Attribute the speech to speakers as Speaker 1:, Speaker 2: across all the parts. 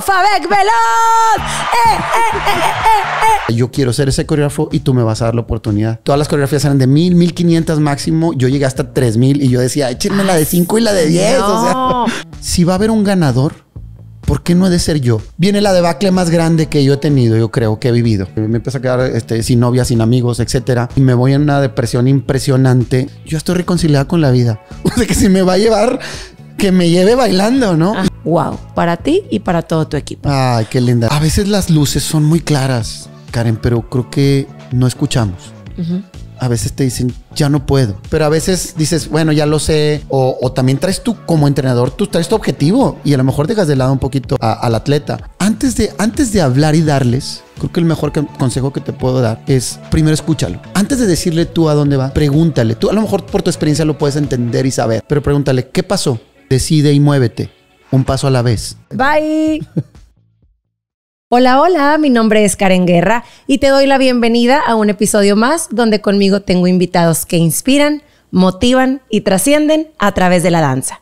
Speaker 1: Fabek Veloz. Eh, eh,
Speaker 2: eh, yo quiero ser ese coreógrafo y tú me vas a dar la oportunidad. Todas las coreografías eran de mil, mil quinientas máximo. Yo llegué hasta tres mil y yo decía, échenme la de cinco y la de diez. si va a haber un ganador, ¿por qué no he de ser yo? Viene la debacle más grande que yo he tenido, yo creo que he vivido. Me empiezo a quedar este, sin novia, sin amigos, etcétera. Y me voy en una depresión impresionante. Yo estoy reconciliada con la vida. O sea, que si me va a llevar, que me lleve bailando, ¿no? wow para ti y para todo tu equipo. Ay, qué linda. A veces las luces son muy claras, Karen, pero creo que no escuchamos. A veces te dicen, ya no puedo. Pero a veces dices, bueno, ya lo sé. O, también traes tú como entrenador, tú traes tu objetivo y a lo mejor dejas de lado un poquito al atleta. Antes de, antes de hablar y darles, creo que el mejor consejo que te puedo dar es primero escúchalo. Antes de decirle tú a dónde va, pregúntale. Tú a lo mejor por tu experiencia lo puedes entender y saber, pero pregúntale, ¿qué pasó? Decide y muévete. Un paso a la vez.
Speaker 1: Bye. Hola, hola, mi nombre es Karen Guerra y te doy la bienvenida a un episodio más donde conmigo tengo invitados que inspiran, motivan y trascienden a través de la danza.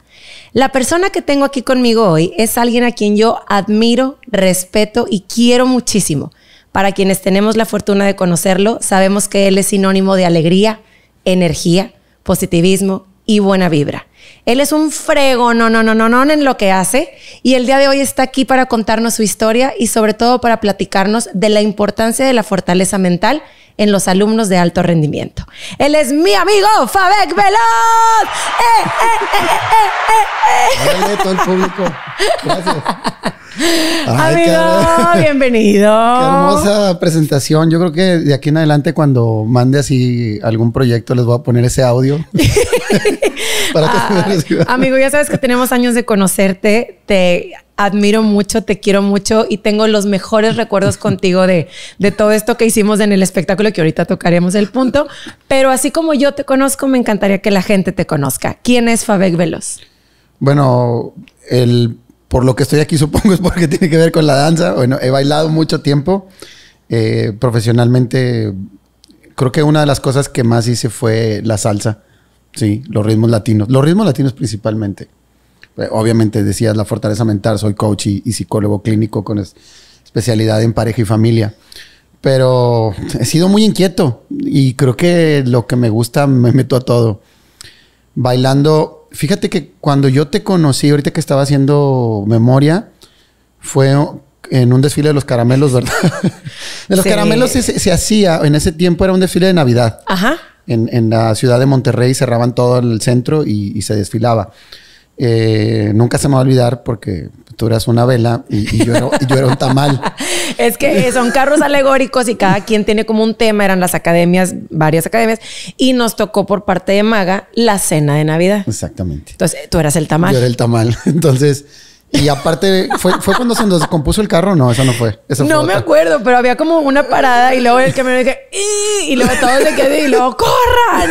Speaker 1: La persona que tengo aquí conmigo hoy es alguien a quien yo admiro, respeto y quiero muchísimo. Para quienes tenemos la fortuna de conocerlo, sabemos que él es sinónimo de alegría, energía, positivismo y buena vibra. Él es un frego, no, no, no, no, no, en lo que hace. Y el día de hoy está aquí para contarnos su historia y sobre todo para platicarnos de la importancia de la fortaleza mental en los alumnos de alto rendimiento. Él es mi amigo Fabek Veloz. ¡Eh, eh,
Speaker 2: eh, eh, eh! eh, eh. todo el público. Gracias. amigo, bienvenido. Qué hermosa presentación. Yo creo que de aquí en adelante, cuando mande así algún proyecto, les voy a poner ese audio.
Speaker 1: amigo, ya sabes que tenemos años de conocerte. Te admiro mucho, te quiero mucho y tengo los mejores recuerdos contigo de, todo esto que hicimos en el espectáculo, que ahorita tocaríamos el punto. Pero así como yo te conozco, me encantaría que la gente te conozca. ¿Quién es Fabek Veloz?
Speaker 2: Bueno, el, por lo que estoy aquí supongo es porque tiene que ver con la danza. Bueno, he bailado mucho tiempo. Eh, profesionalmente, creo que una de las cosas que más hice fue la salsa. Sí, los ritmos latinos. Los ritmos latinos principalmente. Eh, obviamente decías la fortaleza mental, soy coach y, psicólogo clínico con especialidad en pareja y familia. Pero he sido muy inquieto y creo que lo que me gusta me meto a todo. Bailando, fíjate que cuando yo te conocí, ahorita que estaba haciendo memoria, fue en un desfile de los caramelos, ¿verdad? de los caramelos se, hacía, en ese tiempo era un desfile de Navidad. Ajá. En, la ciudad de Monterrey cerraban todo el centro y se desfilaba. Eh, nunca se me va a olvidar porque tú eras una vela y yo, era, un tamal.
Speaker 1: es que eh, son carros alegóricos y cada quien tiene como un tema, eran las academias, varias academias, y nos tocó por parte de Maga la cena de Navidad.
Speaker 2: Exactamente. Entonces tú eras el tamal. Yo era el tamal. Entonces y aparte, ¿fue, ¿fue cuando se nos descompuso el carro? No, eso no fue. no me
Speaker 1: acuerdo, pero había como una parada y luego el camión dije, y luego todos le quedé y luego, ¡corran!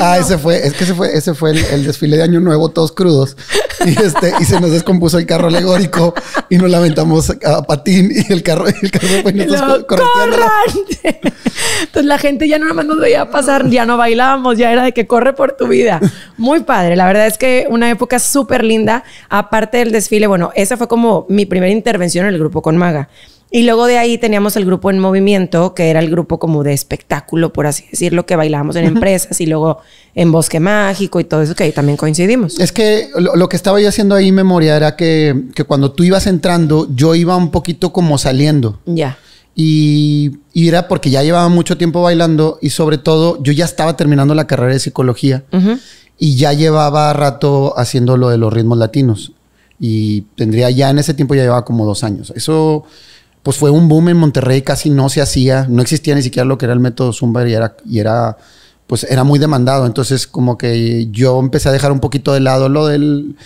Speaker 1: ah,
Speaker 2: ese fue, es que ese fue, ese fue el, desfile de Año Nuevo, todos crudos. Y, este, y se nos descompuso el carro alegórico y nos lamentamos a patín y el carro, ¡corran!
Speaker 1: Entonces la gente ya no más nos veía pasar, ya no bailábamos, ya era de que corre por tu vida. Muy padre, la verdad es que una época súper linda, aparte del desfile, bueno, esa fue como mi primera intervención en el grupo con Maga. Y luego de ahí teníamos el grupo en movimiento, que era el grupo como de espectáculo, por así decirlo, que bailábamos en empresas y luego en Bosque Mágico y todo eso, que ahí también coincidimos.
Speaker 2: Es que lo, que estaba yo haciendo ahí, memoria, era que, que, cuando tú ibas entrando, yo iba un poquito como saliendo. Ya. Y, era porque ya llevaba mucho tiempo bailando y sobre todo yo ya estaba terminando la carrera de psicología. Y ya llevaba rato haciendo lo de los ritmos latinos. Y tendría ya en ese tiempo ya llevaba como dos años. Eso pues fue un boom en Monterrey, casi no se hacía, no existía ni siquiera lo que era el método Zumba y era, pues era muy demandado. Entonces, como que yo empecé a dejar un poquito de lado lo del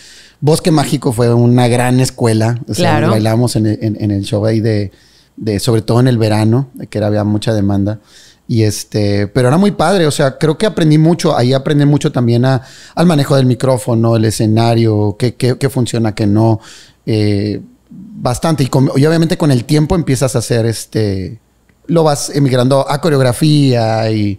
Speaker 2: Bosque Mágico, fue una gran escuela. O bailamos en, el show ahí de, sobre todo en el verano, que había mucha demanda. Y este, pero era muy padre, o sea, creo que aprendí mucho, ahí aprendí mucho también al manejo del micrófono, el escenario, qué, qué, funciona, qué no. Eh, bastante. Y, y, obviamente con el tiempo empiezas a hacer este lo vas emigrando a coreografía y,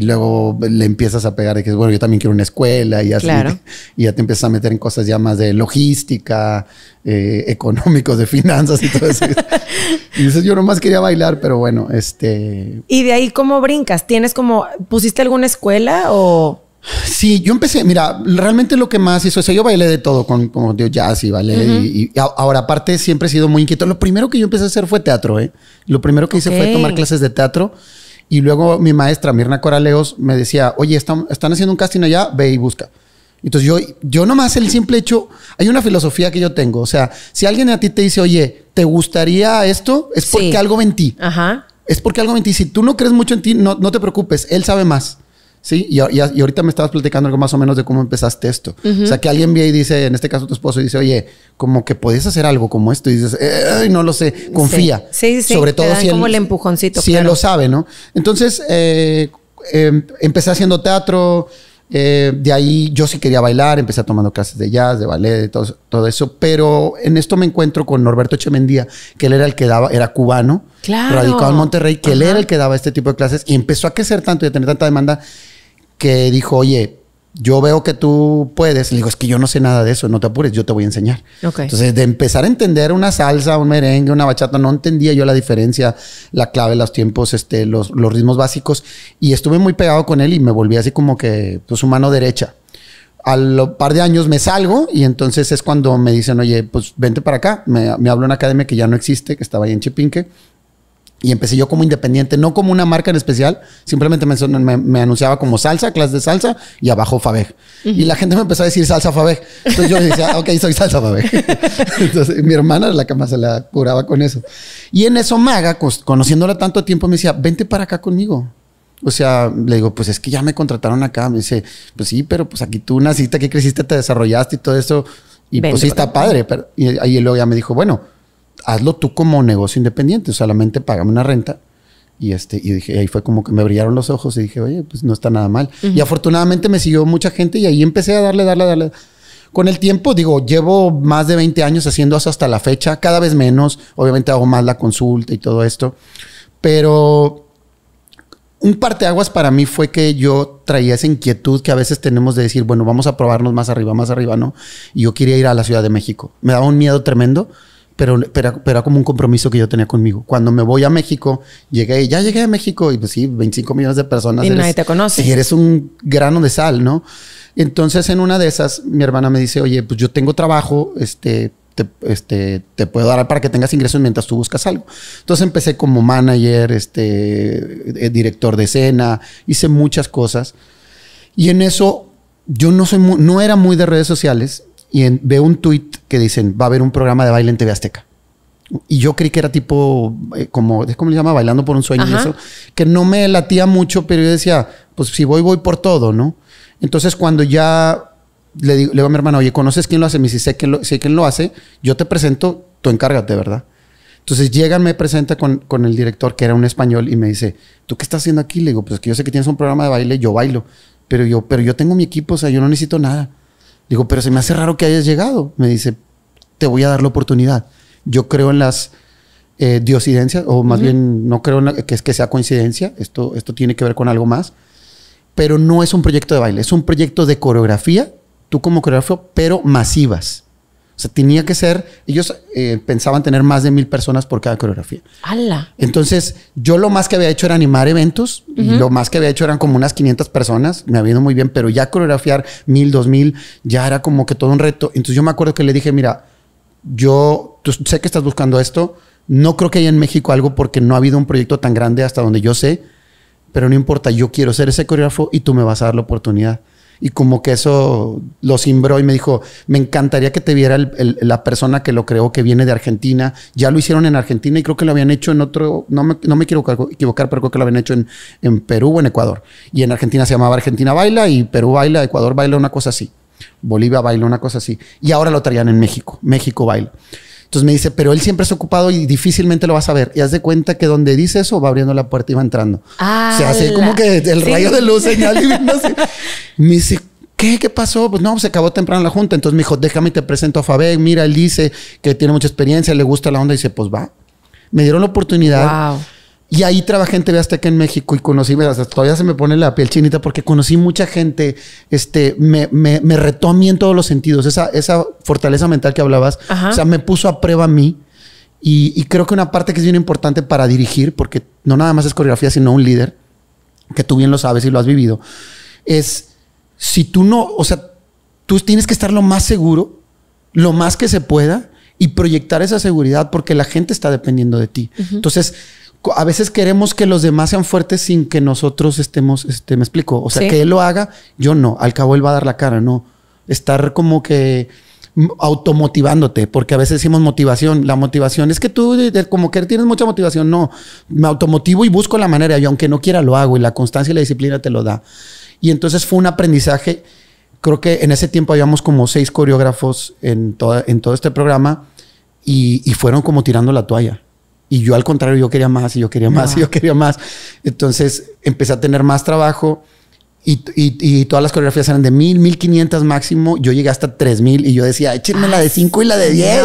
Speaker 2: luego le empiezas a pegar de que, bueno, yo también quiero una escuela y así. Y ya te empiezas a meter en cosas ya más de logística, eh, económicos, de finanzas y todo eso. y dices, yo nomás quería bailar, pero bueno, este...
Speaker 1: ¿Y de ahí cómo brincas? ¿Tienes como, pusiste alguna escuela
Speaker 2: o...? Sí, yo empecé,
Speaker 1: mira, realmente
Speaker 2: lo que más hizo, o yo bailé de todo, con, como digo, jazz y ballet, y, ahora aparte siempre he sido muy inquieto. Lo primero que yo empecé a hacer fue teatro, ¿eh? Lo primero que hice fue tomar clases de teatro. Y luego mi maestra, Mirna Coraleos, me decía, oye, están, están haciendo un casting allá, ve y busca. Entonces yo, yo nomás el simple hecho, hay una filosofía que yo tengo, o sea, si alguien a ti te dice, oye, ¿te gustaría esto? Es porque algo en ti. Es porque algo en ti. Si tú no crees mucho en ti, no, no te preocupes, él sabe más. Sí, y, ahorita me estabas platicando algo más o menos de cómo empezaste esto. O sea, que alguien ve y dice, en este caso tu esposo, y dice, oye, como que podías hacer algo como esto. Y dices, ay no lo sé, confía. Sí, sí, Sobre todo como el
Speaker 1: empujoncito. Si él
Speaker 2: lo sabe, ¿no? Entonces, eh, em, empecé haciendo teatro. Eh, de ahí yo sí quería bailar, empecé tomando clases de jazz, de ballet, de todo, eso. Pero en esto me encuentro con Norberto Chemendía, que él era el que daba, era cubano, radicado en Monterrey, que él era el que daba este tipo de clases y empezó a crecer tanto y a tener tanta demanda que dijo, oye, yo veo que tú puedes. Le digo, es que yo no sé nada de eso, no te apures, yo te voy a enseñar. Entonces, de empezar a entender una salsa, un merengue, una bachata, no entendía yo la diferencia, la clave, los tiempos, este, los, los ritmos básicos. Y estuve muy pegado con él y me volví así como que, pues, su mano derecha. A lo par de años me salgo y entonces es cuando me dicen, oye, pues vente para acá. Me, me en una academia que ya no existe, que estaba ahí en Chipinque y empecé yo como independiente, no como una marca en especial, simplemente me, me, anunciaba como salsa, clase de salsa y abajo Fabeg. Y la gente me empezó a decir salsa Fabeg. Entonces yo decía, ok, soy salsa Fabeg. Entonces mi hermana es la que más se la curaba con eso. Y en eso Maga, conociéndola tanto tiempo, me decía, vente para acá conmigo. O sea, le digo, pues es que ya me contrataron acá. Me dice, pues sí, pero pues aquí tú naciste, aquí creciste, te desarrollaste y todo eso. Y pues sí está padre. Pero, y, ahí luego ya me dijo, bueno hazlo tú como negocio independiente, solamente págame una renta. Y, este, y dije, ahí fue como que me brillaron los ojos y dije, oye, pues no está nada mal. Y afortunadamente me siguió mucha gente y ahí empecé a darle, darle, darle. Con el tiempo, digo, llevo más de 20 años haciendo eso hasta la fecha, cada vez menos. Obviamente hago más la consulta y todo esto. Pero un parteaguas para mí fue que yo traía esa inquietud que a veces tenemos de decir, bueno, vamos a probarnos más arriba, más arriba, ¿no? Y yo quería ir a la Ciudad de México. Me daba un miedo tremendo pero, era como un compromiso que yo tenía conmigo. Cuando me voy a México, llegué ya llegué a México y pues sí, 25 millones de personas. Y nadie te conoce. Y eres un grano de sal, ¿no? Entonces, en una de esas, mi hermana me dice, oye, pues yo tengo trabajo, este, te, este, te puedo dar para que tengas ingresos mientras tú buscas algo. Entonces empecé como manager, este, eh, director de escena, hice muchas cosas. Y en eso, yo no, soy no era muy de redes sociales y en, veo un tweet que dicen, va a haber un programa de baile en TV Azteca. Y yo creí que era tipo, eh, como, ¿cómo le llama? Bailando por un sueño eso, que no me latía mucho, pero yo decía, pues si voy, voy por todo, ¿no? Entonces cuando ya le digo, a mi hermano, oye, ¿conoces quién lo hace? Me dice, sé quién lo, lo hace, yo te presento, tú encárgate, ¿verdad? Entonces llegan, me presenta con, con, el director, que era un español, y me dice, ¿tú qué estás haciendo aquí? Le digo, pues que yo sé que tienes un programa de baile, yo bailo, pero yo, pero yo tengo mi equipo, o sea, yo no necesito nada. Digo, pero se me hace raro que hayas llegado. Me dice, te voy a dar la oportunidad. Yo creo en las eh, o más bien no creo que, es que sea coincidencia. Esto, esto tiene que ver con algo más. Pero no es un proyecto de baile, es un proyecto de coreografía, tú como coreógrafo, pero masivas. O sea, tenía que ser, ellos eh, pensaban tener más de mil personas por cada coreografía. ¡Hala! Entonces, yo lo más que había hecho era animar eventos, y lo más que había hecho eran como unas 500 personas, me había ido muy bien, pero ya coreografiar mil, dos mil, ya era como que todo un reto. Entonces, yo me acuerdo que le dije, mira, yo sé que estás buscando esto, no creo que haya en México algo porque no ha habido un proyecto tan grande hasta donde yo sé, pero no importa, yo quiero ser ese coreógrafo y tú me vas a dar la oportunidad. Y como que eso lo simbró y me dijo, me encantaría que te viera la persona que lo creó, que viene de Argentina. Ya lo hicieron en Argentina y creo que lo habían hecho en otro, no me, quiero equivocar, pero creo que lo habían hecho en, en Perú o en Ecuador. Y en Argentina se llamaba Argentina Baila y Perú Baila, Ecuador Baila, una cosa así. Bolivia Baila, una cosa así. Y ahora lo traían en México, México Baila. Entonces me dice, pero él siempre es ocupado y difícilmente lo vas a ver. Y haz de cuenta que donde dice eso va abriendo la puerta y va entrando. Ah, se hace como que el rayo de luz señal y Me dice, ¿qué? ¿Qué pasó? Pues no, se acabó temprano la junta. Entonces me dijo, déjame te presento a Fabek. Mira, él dice que tiene mucha experiencia, le gusta la onda. Y dice, pues va. Me dieron la oportunidad. Wow. Y ahí trabajé en TV Azteca en México y conocí, todavía se me pone la piel chinita porque conocí mucha gente, este, me, me, retó a mí en todos los sentidos, esa, esa fortaleza mental que hablabas, o sea, me puso a prueba a mí. Y, creo que una parte que es bien importante para dirigir, porque no nada más es coreografía, sino un líder, que tú bien lo sabes y lo has vivido, es si tú no, o sea, tú tienes que estar lo más seguro, lo más que se pueda y proyectar esa seguridad porque la gente está dependiendo de ti. Entonces, a veces queremos que los demás sean fuertes sin que nosotros estemos, este, me explico, o sea, que él lo haga, yo no, al cabo él va a dar la cara, no, estar como que mm, automotivándote, porque a veces decimos motivación, la motivación es que tú como que tienes mucha motivación, no, me automotivo y busco la manera, y aunque no quiera lo hago, y la constancia y la disciplina te lo da. Y entonces fue un aprendizaje, creo que en ese tiempo habíamos como seis coreógrafos en, todo este programa y fueron como tirando la toalla. Y yo al contrario, yo quería más y yo quería más y yo quería más. Entonces empecé a tener más trabajo y, todas las coreografías eran de mil, mil quinientas máximo. Yo llegué hasta tres mil y yo decía, échenme la de cinco y la de diez.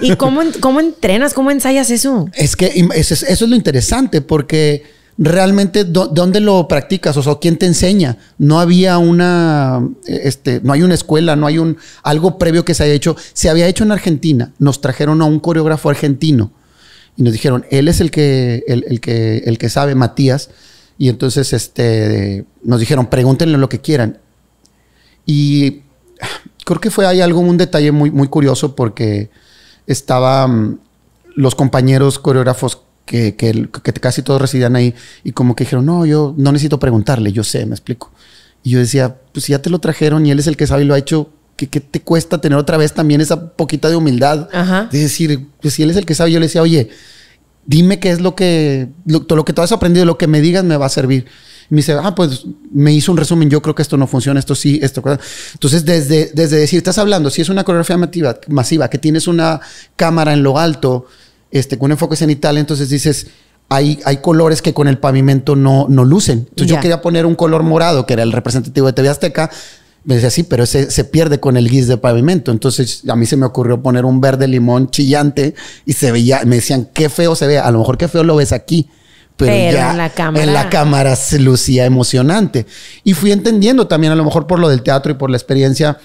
Speaker 2: ¿Y cómo, cómo entrenas? ¿Cómo ensayas eso? Es que eso es, lo interesante porque realmente dónde lo practicas, o sea, quién te enseña. No había una, este, no hay una escuela, no hay un algo previo que se haya hecho. Se había hecho en Argentina. Nos trajeron a un coreógrafo argentino y nos dijeron, él es el que, el, que, el que sabe, Matías. Y entonces este, nos dijeron, pregúntenle lo que quieran. Y creo que fue ahí algún un detalle muy, muy curioso porque estaban los compañeros coreógrafos que, casi todos residían ahí y como que dijeron, no, yo no necesito preguntarle, yo sé, me explico. Y yo decía, pues ya te lo trajeron y él es el que sabe y lo ha hecho, que te cuesta tener otra vez también esa poquita de humildad? es decir, pues, si él es el que sabe, yo le decía, oye, dime qué es lo que, todo lo que tú has aprendido, lo que me digas me va a servir. Y me dice, ah, pues me hizo un resumen, yo creo que esto no funciona, esto sí, esto. Entonces, desde, desde decir, estás hablando, si es una coreografía masiva, masiva, que tienes una cámara en lo alto, este, con un enfoque cenital, entonces dices, hay, hay, colores que con el pavimento no, no lucen. Entonces yo quería poner un color morado, que era el representativo de TV Azteca, me decía, sí, pero ese se pierde con el guis de pavimento. Entonces a mí se me ocurrió poner un verde limón chillante y se veía, me decían, qué feo se ve. A lo mejor qué feo lo ves aquí. Pero, ya en la cámara. En la cámara se lucía emocionante. Y fui entendiendo también, a lo mejor por lo del teatro y por la experiencia,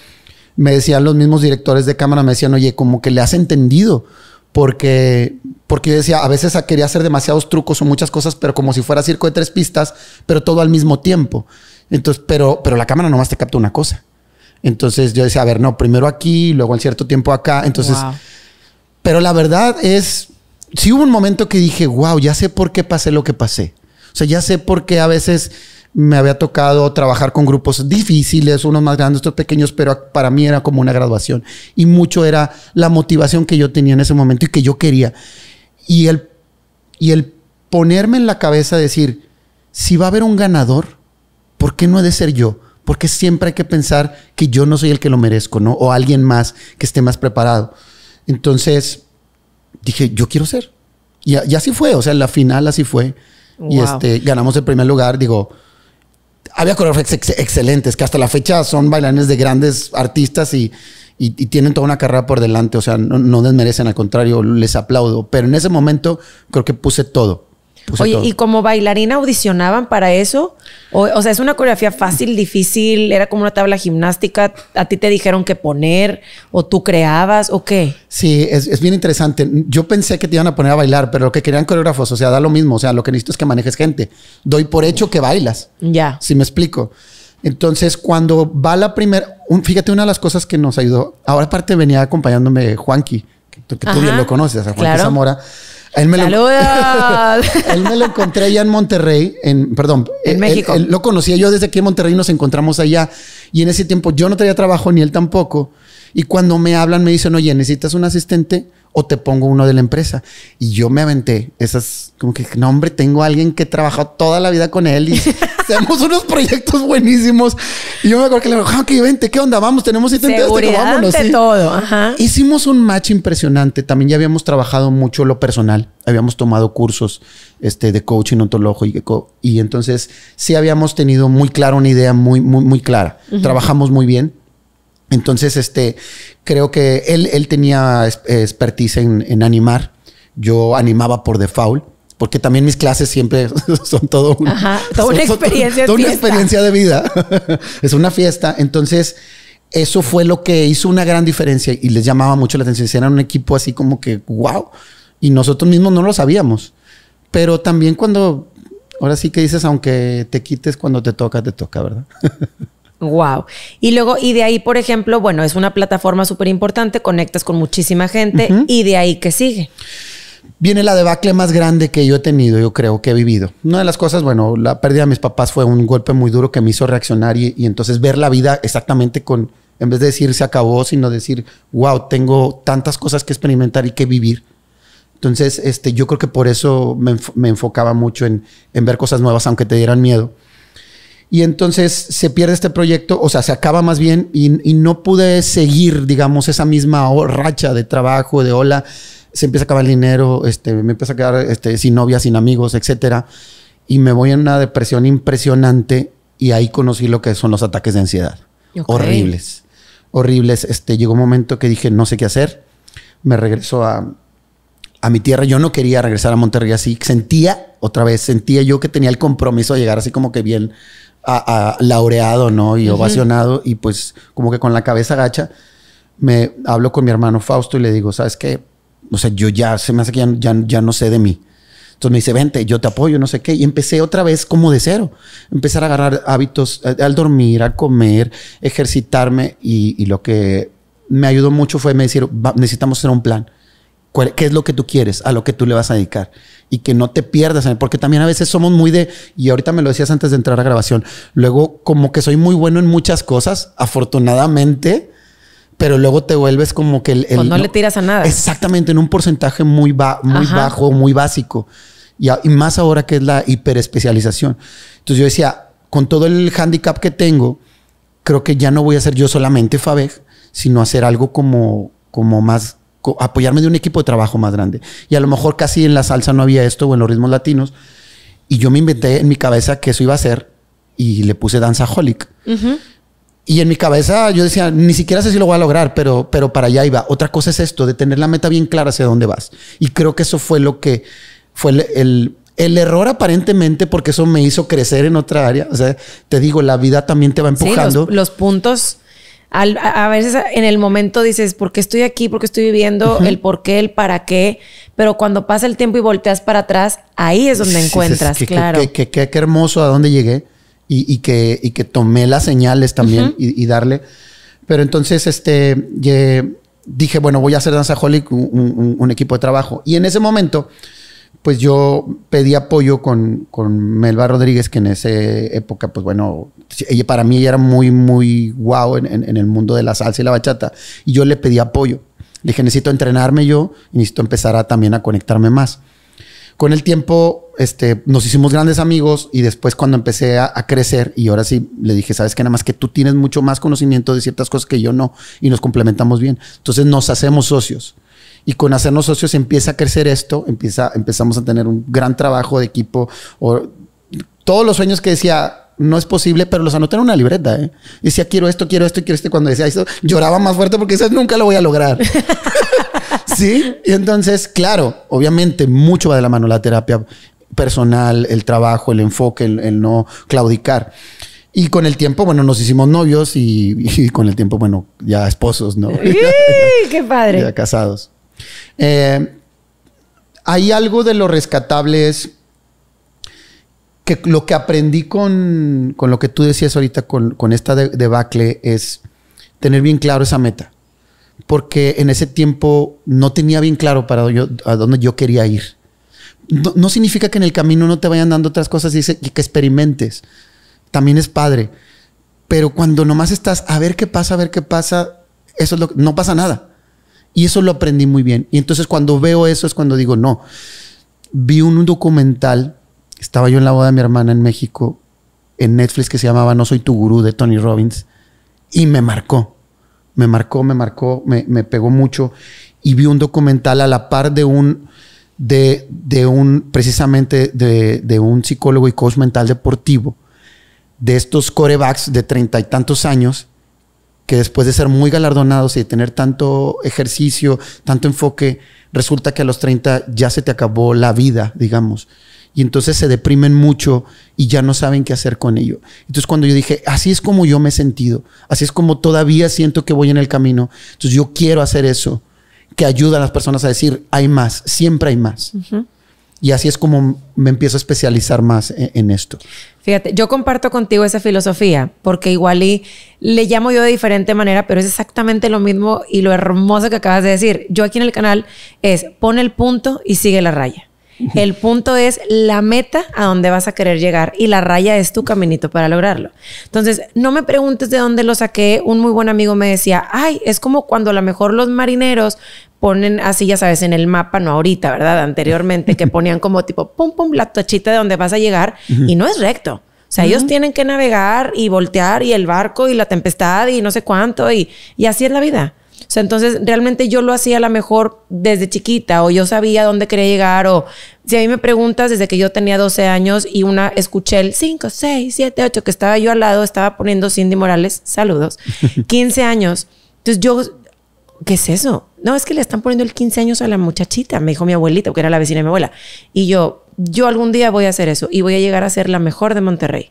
Speaker 2: me decían los mismos directores de cámara, me decían, oye, como que le has entendido. Porque, porque yo decía, a veces quería hacer demasiados trucos o muchas cosas, pero como si fuera circo de tres pistas, pero todo al mismo tiempo. Entonces, pero, pero la cámara nomás te capta una cosa. Entonces yo decía, a ver, no, primero aquí, luego al cierto tiempo acá. Entonces, pero la verdad es, sí hubo un momento que dije, wow, ya sé por qué pasé lo que pasé. O sea, ya sé por qué a veces me había tocado trabajar con grupos difíciles, unos más grandes, otros pequeños, pero para mí era como una graduación. Y mucho era la motivación que yo tenía en ese momento y que yo quería. Y el, y el ponerme en la cabeza decir, si va a haber un ganador, ¿por qué no he de ser yo? Porque siempre hay que pensar que yo no soy el que lo merezco, ¿no? O alguien más que esté más preparado. Entonces dije, yo quiero ser. Y, así fue, o sea, la final así fue. Y este, ganamos el primer lugar, digo, había coreógrafos excelentes, que hasta la fecha son bailanes de grandes artistas y, tienen toda una carrera por delante, o sea, no desmerecen, al contrario, les aplaudo. Pero en ese momento creo que puse todo.
Speaker 1: Oye, ¿y como bailarina audicionaban para eso? O, sea, ¿es una coreografía fácil, difícil? ¿Era como una tabla gimnástica? ¿A ti te dijeron que poner? ¿O tú creabas? ¿O qué?
Speaker 2: Sí, es, bien interesante. Yo pensé que te iban a poner a bailar, pero lo que querían coreógrafos, o sea, da lo mismo. O sea, lo que necesito es que manejes gente. Doy por hecho que bailas. Ya. Si me explico. Entonces, cuando va la primera, fíjate una de las cosas que nos ayudó. Ahora aparte venía acompañándome Juanqui, que, tú bien lo conoces, a Juanqui Zamora. él me Lo, encontré allá en Monterrey, en, perdón. En México. lo conocía yo desde que en Monterrey, nos encontramos allá. Y en ese tiempo yo no tenía trabajo, ni él tampoco. Y cuando me hablan, me dicen, oye, ¿necesitas un asistente o te pongo uno de la empresa? Y yo me aventé esas, como que, no, hombre, tengo a alguien que he trabajado toda la vida con él y hacemos unos proyectos buenísimos. Y yo me acuerdo que le digo, ah, ok, vente, ¿qué onda? Vamos, tenemos 70 este vámonos. Hicimos un match impresionante. También ya habíamos trabajado mucho lo personal. Habíamos tomado cursos este, de coaching ontológico y, y entonces sí habíamos tenido muy clara una idea muy, muy, muy clara. Trabajamos muy bien entonces, este, creo que él, tenía expertise en, animar. Yo animaba por default, porque también mis clases siempre son todo un, una experiencia. toda una experiencia de vida. es una fiesta. Entonces, eso fue lo que hizo una gran diferencia y les llamaba mucho la atención. Eran un equipo así como que, wow. Y nosotros mismos no lo sabíamos. Pero también cuando, ahora sí que dices, aunque te quites cuando te toca, te toca, ¿verdad?
Speaker 1: Wow. Y luego, y de ahí, por ejemplo, bueno, es una plataforma súper importante, conectas con muchísima gente y de ahí que sigue.
Speaker 2: Viene la debacle más grande que yo he tenido, yo creo que he vivido. Una de las cosas, bueno, la pérdida de mis papás fue un golpe muy duro que me hizo reaccionar y, entonces ver la vida exactamente con, en vez de decir se acabó, sino decir, wow, tengo tantas cosas que experimentar y que vivir. Entonces, este, yo creo que por eso me, enfocaba mucho en ver cosas nuevas, aunque te dieran miedo. Y entonces se pierde este proyecto, o sea, se acaba más bien y, no pude seguir, digamos, esa misma racha de trabajo, de ola. Se empieza a acabar el dinero, este, me empieza a quedar este, sin novia, sin amigos, etc. Y me voy en una depresión impresionante y ahí conocí lo que son los ataques de ansiedad.
Speaker 1: Horribles,
Speaker 2: horribles. Este, llegó un momento que dije, no sé qué hacer. Me regreso a, a mi tierra. Yo no quería regresar a Monterrey así. Sentía, otra vez, sentía yo que tenía el compromiso de llegar así como que bien a, laureado, ¿no? Y ovacionado. Y pues como que con la cabeza gacha, me hablo con mi hermano Fausto y le digo, ¿sabes qué? O sea, yo ya, se me hace que ya, ya, no sé de mí. Entonces me dice, vente, yo te apoyo, no sé qué. Y empecé otra vez como de cero. Empezar a agarrar hábitos eh, al dormir, al comer, ejercitarme. Y, lo que me ayudó mucho fue me decir, necesitamos hacer un plan. ¿Qué es lo que tú quieres? ¿A lo que tú le vas a dedicar? y que no te pierdas, porque también a veces somos muy de, y ahorita me lo decías antes de entrar a grabación, luego como que soy muy bueno en muchas cosas, afortunadamente, pero luego te vuelves como que el... Pues no, le tiras a nada. Exactamente, en un porcentaje muy, bajo, muy básico. Y, más ahora que es la hiperespecialización. Entonces yo decía, con todo el handicap que tengo, creo que ya no voy a ser yo solamente Fabeg, sino hacer algo como, como más apoyarme de un equipo de trabajo más grande. Y a lo mejor casi en la salsa no había esto o en los ritmos latinos. Y yo me inventé en mi cabeza que eso iba a ser y le puse danza holic Y en mi cabeza yo decía, ni siquiera sé si lo voy a lograr, pero, pero para allá iba. Otra cosa es esto, de tener la meta bien clara hacia dónde vas. Y creo que eso fue lo que fue el, error aparentemente, porque eso me hizo crecer en otra área. O sea, te digo, la vida también te va empujando. Sí,
Speaker 1: los puntos a veces en el momento dices, ¿por qué estoy aquí? ¿Por qué estoy viviendo? El por qué, el para qué. Pero cuando pasa el tiempo y volteas para atrás, ahí es donde encuentras, que, claro.
Speaker 2: Qué hermoso a dónde llegué y, que, que tomé las señales también y, darle. Pero entonces este, dije, bueno, voy a hacer Danza un, un equipo de trabajo. Y en ese momento pues yo pedí apoyo con, con, Melba Rodríguez, que en esa época, pues bueno, ella, para mí ella era muy, muy guau en, el mundo de la salsa y la bachata. Y yo le pedí apoyo. Le dije, necesito entrenarme yo y necesito empezar también a conectarme más. Con el tiempo, este, nos hicimos grandes amigos y después cuando empecé a crecer y ahora sí le dije, sabes que nada más que tú tienes mucho más conocimiento de ciertas cosas que yo no y nos complementamos bien. Entonces nos hacemos socios. Y con hacernos socios empieza a crecer esto, empieza, empezamos a tener un gran trabajo de equipo. O, todos los sueños que decía, no es posible, pero los anoté en una libreta. ¿eh? Decía, quiero esto, quiero esto, quiero esto. Cuando decía eso, lloraba más fuerte porque eso nunca lo voy a lograr. sí, y entonces, claro, obviamente mucho va de la mano la terapia personal, el trabajo, el enfoque, el, no claudicar. Y con el tiempo, bueno, nos hicimos novios y, y con el tiempo, bueno, ya esposos, ¿no? ¡Qué padre! ya casados. Eh, hay algo de lo rescatable es que lo que aprendí con, lo que tú decías ahorita, con, esta debacle, es tener bien claro esa meta. Porque en ese tiempo no tenía bien claro para a dónde yo quería ir. No, significa que en el camino no te vayan dando otras cosas y que experimentes. También es padre. Pero cuando nomás estás a ver qué pasa, a ver qué pasa, eso lo no pasa nada. Y eso lo aprendí muy bien. Y entonces cuando veo eso es cuando digo, no, vi un, documental, estaba yo en la boda de mi hermana en México, en Netflix que se llamaba No Soy Tu Gurú de Tony Robbins, y me marcó, me marcó, me marcó, me, pegó mucho. Y vi un documental a la par de un, de, de un precisamente de, de un psicólogo y coach mental deportivo, de estos corebacks de treinta y tantos años que después de ser muy galardonados y de tener tanto ejercicio, tanto enfoque, resulta que a los 30 ya se te acabó la vida, digamos. Y entonces se deprimen mucho y ya no saben qué hacer con ello. Entonces cuando yo dije, así es como yo me he sentido, así es como todavía siento que voy en el camino, entonces yo quiero hacer eso, que ayuda a las personas a decir, hay más, siempre hay más. Y así es como me empiezo a especializar más e-, en esto.
Speaker 1: Fíjate, yo comparto contigo esa filosofía, porque igual y le llamo yo de diferente manera, pero es exactamente lo mismo y lo hermoso que acabas de decir. Yo aquí en el canal es pone el punto y sigue la raya. El punto es la meta a donde vas a querer llegar y la raya es tu caminito para lograrlo. Entonces, no me preguntes de dónde lo saqué. Un muy buen amigo me decía, ay, es como cuando a lo mejor los marineros ponen así, ya sabes, en el mapa, no ahorita, ¿verdad? Anteriormente, que ponían como tipo, pum, pum, la tochita de donde vas a llegar y no es recto. O sea, ellos tienen que navegar y voltear y el barco y la tempestad y no sé cuánto y, y así es la vida. O sea, entonces realmente yo lo hacía a lo mejor desde chiquita o yo sabía dónde quería llegar o si a mí me preguntas desde que yo tenía 12 años y una escuché el 5, 6, 7, 8 que estaba yo al lado, estaba poniendo Cindy Morales, saludos, 15 años. Entonces yo ¿qué es eso? No, es que le están poniendo el 15 años a la muchachita, me dijo mi abuelita, que era la vecina de mi abuela. Y yo, yo algún día voy a hacer eso y voy a llegar a ser la mejor de Monterrey.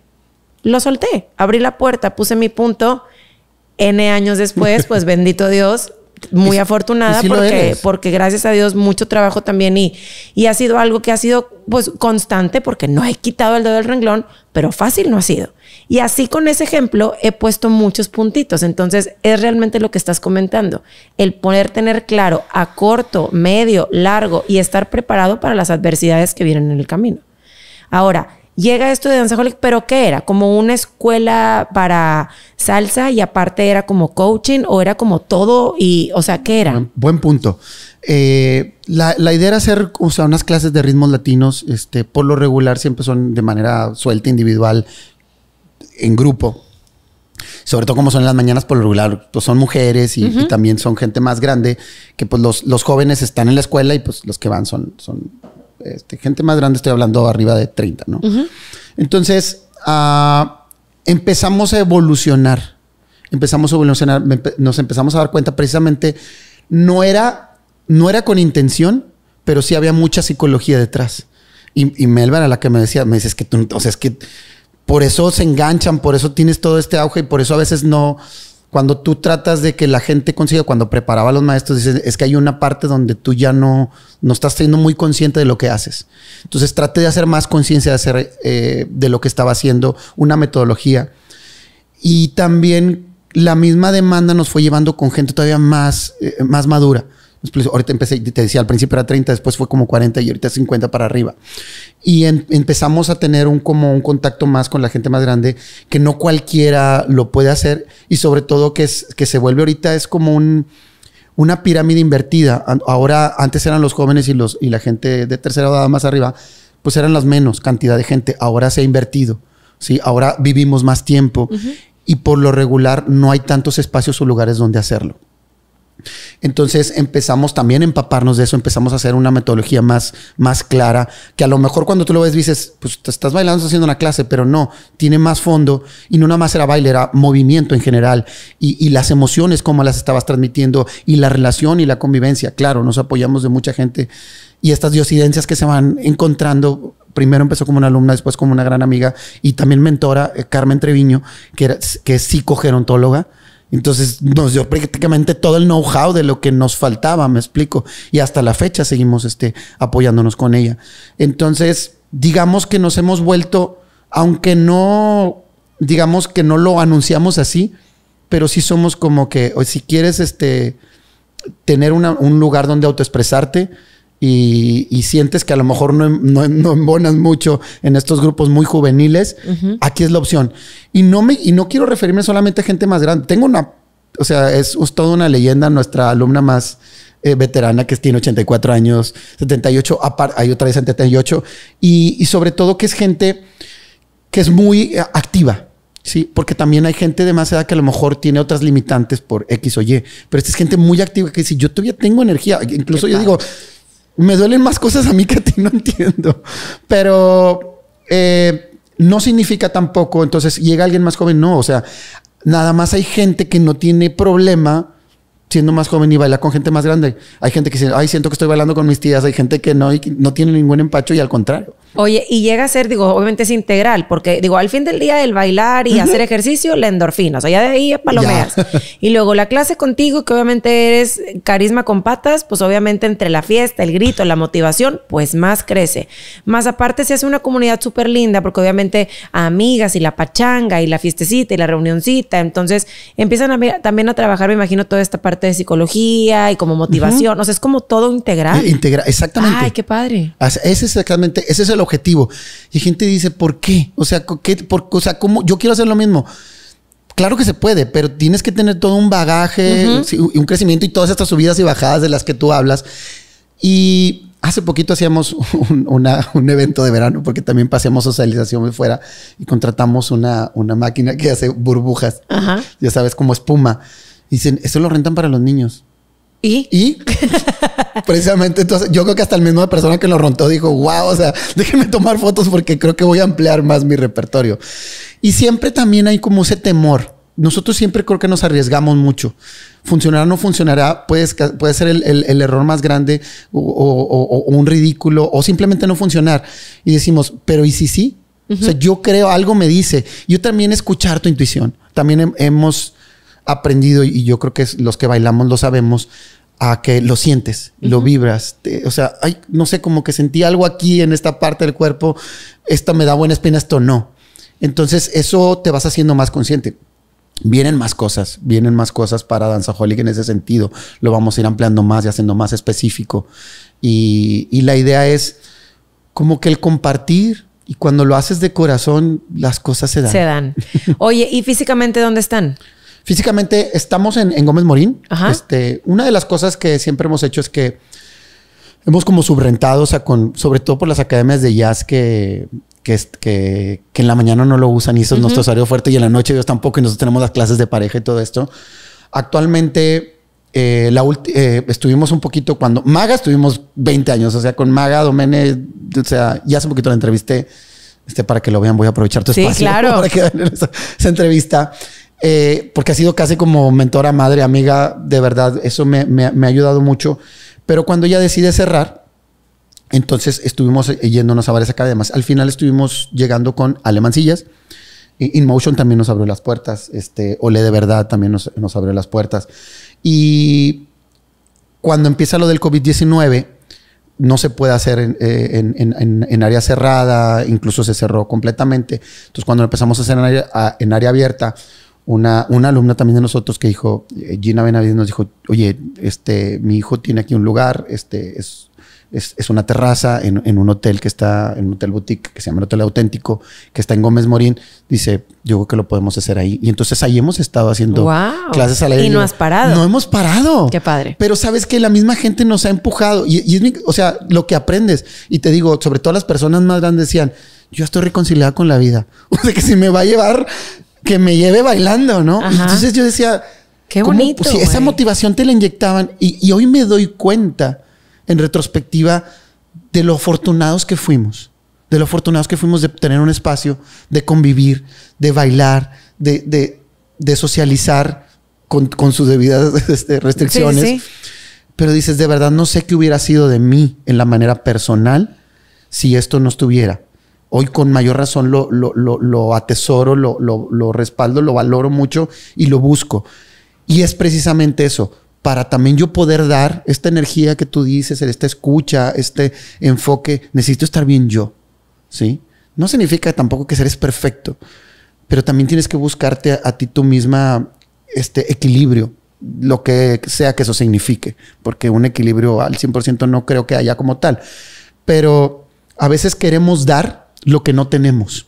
Speaker 1: Lo solté, abrí la puerta, puse mi punto. N años después, pues bendito Dios, muy afortunada porque, gracias a Dios mucho trabajo también y, y ha sido algo que ha sido pues constante porque no he quitado el dedo del renglón, pero fácil no ha sido. Y así con ese ejemplo he puesto muchos puntitos. Entonces es realmente lo que estás comentando. El poder tener claro a corto, medio, largo y estar preparado para las adversidades que vienen en el camino. Ahora, llega esto de Danzaholic, pero ¿qué era? ¿Como una escuela para salsa y aparte era como coaching o era como todo? y O sea, ¿qué era?
Speaker 2: Buen punto. Eh, la, idea era hacer unas clases de ritmos latinos. Este, por lo regular siempre son de manera suelta, individual, en grupo, sobre todo como son las mañanas por lo regular, pues son mujeres y, también son gente más grande, que pues los, jóvenes están en la escuela y pues los que van son, son este, gente más grande, estoy hablando arriba de 30, ¿no? Entonces, ah, empezamos a evolucionar, empezamos a evolucionar, nos empezamos a dar cuenta precisamente, no era, no era con intención, pero sí había mucha psicología detrás. Y, y Melba era la que me decía, me dice, es que tú, o sea, es que por eso se enganchan, por eso tienes todo este auge y por eso a veces no, cuando tú tratas de que la gente consiga, cuando preparaba a los maestros, dices, es que hay una parte donde tú ya no, no estás siendo muy consciente de lo que haces. Entonces trate de hacer más conciencia de, eh, de lo que estaba haciendo, una metodología. Y también la misma demanda nos fue llevando con gente todavía más, eh, más madura. Ahorita empecé, te decía, al principio era 30, después fue como 40 y ahorita 50 para arriba. Y em, empezamos a tener un, como un contacto más con la gente más grande, que no cualquiera lo puede hacer y sobre todo que, que se vuelve ahorita es como una pirámide invertida. Ahora, antes eran los jóvenes y, los, y la gente de tercera edad más arriba, pues eran las menos cantidad de gente. Ahora se ha invertido, ¿sí? Ahora vivimos más tiempo. Y por lo regular no hay tantos espacios o lugares donde hacerlo. Entonces empezamos también a empaparnos de eso, empezamos a hacer una metodología más, más clara, que a lo mejor cuando tú lo ves dices, pues estás bailando, estás haciendo una clase, pero no, tiene más fondo y no nada más era baile, era movimiento en general y, las emociones, cómo las estabas transmitiendo y la relación y la convivencia. Claro, nos apoyamos de mucha gente y estas diosidencias que se van encontrando primero empezó como una alumna, después como una gran amiga y también mentora, eh, Carmen Treviño, que, era, que es psicogerontóloga. Entonces nos dio prácticamente todo el know-how de lo que nos faltaba, me explico. Y hasta la fecha seguimos este, apoyándonos con ella. Entonces, digamos que nos hemos vuelto, aunque no, digamos que no lo anunciamos así, pero sí somos como que, si quieres este, tener un lugar donde autoexpresarte, y, sientes que a lo mejor em, no, embonas mucho en estos grupos muy juveniles, aquí es la opción. Y no, me, y no quiero referirme solamente a gente más grande. Tengo una, o sea, es, toda una leyenda, nuestra alumna más eh, veterana que tiene 84 años, 78, hay otra de 78, y, y sobre todo que es gente que es muy eh, activa. Sí, porque también hay gente de más edad que a lo mejor tiene otras limitantes por X o Y, pero es gente muy activa que si yo todavía tengo energía, incluso yo digo, me duelen más cosas a mí que a ti, no entiendo. Pero eh, no significa tampoco, entonces llega alguien más joven, no, o sea, nada más hay gente que no tiene problema siendo más joven y bailar con gente más grande. Hay gente que dice, ay, siento que estoy bailando con mis tías, hay gente que no, y no tiene ningún empacho y al contrario.
Speaker 1: Oye, y llega a ser, digo, obviamente es integral, porque digo, al fin del día el bailar y hacer ejercicio, la endorfina, o sea, ya de ahí es palomeas. y luego la clase contigo, que obviamente eres carisma con patas, pues obviamente entre la fiesta, el grito, la motivación, pues más crece. Más aparte se hace una comunidad súper linda, porque obviamente amigas y la pachanga y la fiestecita y la reunioncita, entonces empiezan a, también a trabajar, me imagino, toda esta parte de psicología y como motivación. O sea, es como todo integral.
Speaker 2: Integra exactamente. Ay, qué padre. Ese es exactamente, ese es el objetivo. Y gente dice, ¿por qué? O sea, ¿qué, por, o sea ¿cómo? Yo quiero hacer lo mismo. Claro que se puede, pero tienes que tener todo un bagaje, y un crecimiento y todas estas subidas y bajadas de las que tú hablas. Y hace poquito hacíamos un, un evento de verano, porque también paseamos socialización de fuera y contratamos una, una máquina que hace burbujas, ya sabes, como espuma. Dicen, eso lo rentan para los niños. ¿Y? ¿Y? Precisamente, entonces, yo creo que hasta el mismo persona que lo rentó dijo, wow, o sea, déjenme tomar fotos porque creo que voy a ampliar más mi repertorio. Y siempre también hay como ese temor. Nosotros siempre creo que nos arriesgamos mucho. Funcionará o no funcionará, puede, puede ser el, el, error más grande o, un ridículo o simplemente no funcionar. Y decimos, pero ¿y si sí? O sea, yo creo, algo me dice. Yo también escuchar tu intuición. También hemos aprendido, y yo creo que los que bailamos lo sabemos, a que lo sientes, lo vibras. o sea, no sé, como que sentí algo aquí en esta parte del cuerpo, esta me da buena espina, esto no. Entonces, eso te vas haciendo más consciente. Vienen más cosas, vienen más cosas para Danza Holic en ese sentido. Lo vamos a ir ampliando más y haciendo más específico. Y, y la idea es como que el compartir y cuando lo haces de corazón, las cosas se dan. Se dan. Oye, ¿y
Speaker 1: físicamente dónde están?
Speaker 2: Físicamente estamos en, en Gómez Morín. Este, una de las cosas que siempre hemos hecho es que hemos como subrentado, o sea, con, sobre todo por las academias de jazz que, que, en la mañana no lo usan y eso es nuestro fuerte y en la noche ellos tampoco y nosotros tenemos las clases de pareja y todo esto. Actualmente eh, la eh, estuvimos un poquito cuando Maga estuvimos 20 años, o sea, con Maga Domene, o sea, ya hace un poquito la entrevisté. Este, para que lo vean, voy a aprovechar tu espacio para que vean esa, esa entrevista. Eh, porque ha sido casi como mentora, madre, amiga, de verdad, eso me, ha ayudado mucho. Pero cuando ella decide cerrar, entonces estuvimos eh, yéndonos a varias academias. Al final estuvimos llegando con Alemancillas. InMotion también nos abrió las puertas. Este, Ole de verdad también nos, abrió las puertas. Y cuando empieza lo del COVID-19, no se puede hacer eh, en, en, en, área cerrada, incluso se cerró completamente. Entonces, cuando empezamos a hacer en área abierta, una, alumna también de nosotros que dijo, eh, Gina Benavides nos dijo, oye, este, mi hijo tiene aquí un lugar, este, es, es, una terraza en, un hotel que está, en un hotel boutique que se llama el Hotel Auténtico, que está en Gómez Morín. Dice, yo creo que lo podemos hacer ahí. Y entonces ahí hemos estado haciendo clases al aire. Y no has parado. No hemos parado. Qué padre. Pero sabes que la misma gente nos ha empujado. Y, o sea, lo que aprendes. Y te digo, sobre todo las personas más grandes decían, yo estoy reconciliada con la vida. O sea, que si me va a llevar que me lleve bailando, ¿no? Entonces yo decía, qué bonito. esa motivación te la inyectaban y, hoy me doy cuenta, en retrospectiva, de lo afortunados que fuimos, de lo afortunados que fuimos de tener un espacio, de convivir, de bailar, de, socializar con, sus debidas este, restricciones. Pero dices, de verdad, no sé qué hubiera sido de mí en la manera personal si esto no estuviera hoy con mayor razón lo, atesoro, lo, respaldo, lo valoro mucho y lo busco. Y es precisamente eso, para también yo poder dar esta energía que tú dices, esta escucha, este enfoque, necesito estar bien yo, ¿sí? No significa tampoco que seres perfecto, pero también tienes que buscarte a, ti tú misma este equilibrio, lo que sea que eso signifique, porque un equilibrio al 100% no creo que haya como tal, pero a veces queremos dar lo que no tenemos.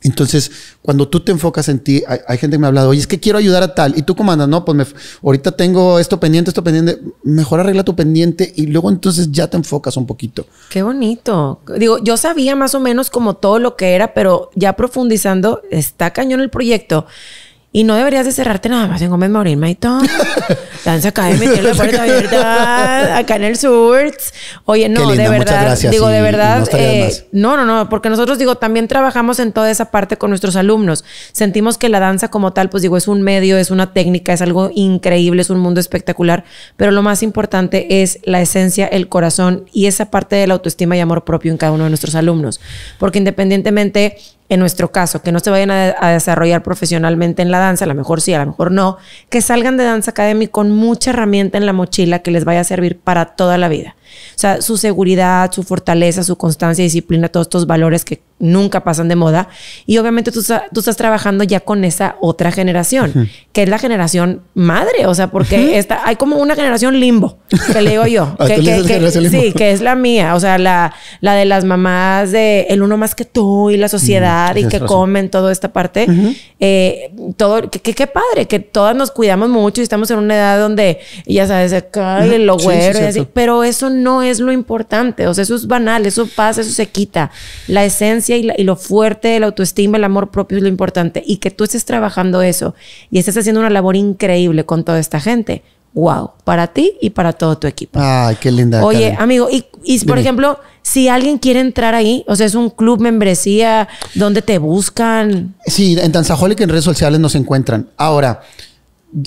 Speaker 2: Entonces, cuando tú te enfocas en ti, hay, gente que me ha hablado, oye, es que quiero ayudar a tal. Y tú comandas, no, pues me, ahorita tengo esto pendiente, esto pendiente. Mejor arregla tu pendiente y luego entonces ya te enfocas un poquito.
Speaker 1: Qué bonito. Digo, yo sabía más o menos como todo lo que era, pero ya profundizando, está cañón el proyecto. Y no deberías de cerrarte nada más en Gómez Morín, Maitón. Danza en tiene la puerta abierta acá en el sur. Oye, no, de verdad. digo, de verdad. No, eh, no, no, no, porque nosotros, digo, también trabajamos en toda esa parte con nuestros alumnos. Sentimos que la danza como tal, pues digo, es un medio, es una técnica, es algo increíble, es un mundo espectacular. Pero lo más importante es la esencia, el corazón y esa parte de la autoestima y amor propio en cada uno de nuestros alumnos. Porque independientemente en nuestro caso, que no se vayan a, desarrollar profesionalmente en la danza, a lo mejor sí, a lo mejor no, que salgan de Danza Academy con mucha herramienta en la mochila que les vaya a servir para toda la vida. O sea, su seguridad, su fortaleza, su constancia, disciplina, todos estos valores que nunca pasan de moda. Y obviamente tú, estás trabajando ya con esa otra generación, que es la generación madre. O sea, porque hay como una generación limbo, que le digo yo. Ah, que, sí, que es la mía. O sea, la, de las mamás de el uno más que tú y la sociedad y que comen toda esta parte. Eh, todo, que qué padre, que todas nos cuidamos mucho y estamos en una edad donde, ya sabes, acá lo Pero eso no no es lo importante, o sea, eso es banal, eso pasa, eso se quita. La esencia y, lo fuerte de la autoestima, el amor propio es lo importante. Y que tú estés trabajando eso y estés haciendo una labor increíble con toda esta gente, wow, para ti y para todo tu equipo. Ay, qué linda. Oye, amigo, y, por ejemplo, si alguien quiere entrar ahí, o sea, es un club membresía, donde te buscan?
Speaker 2: Sí, en que en redes sociales no se encuentran. Ahora,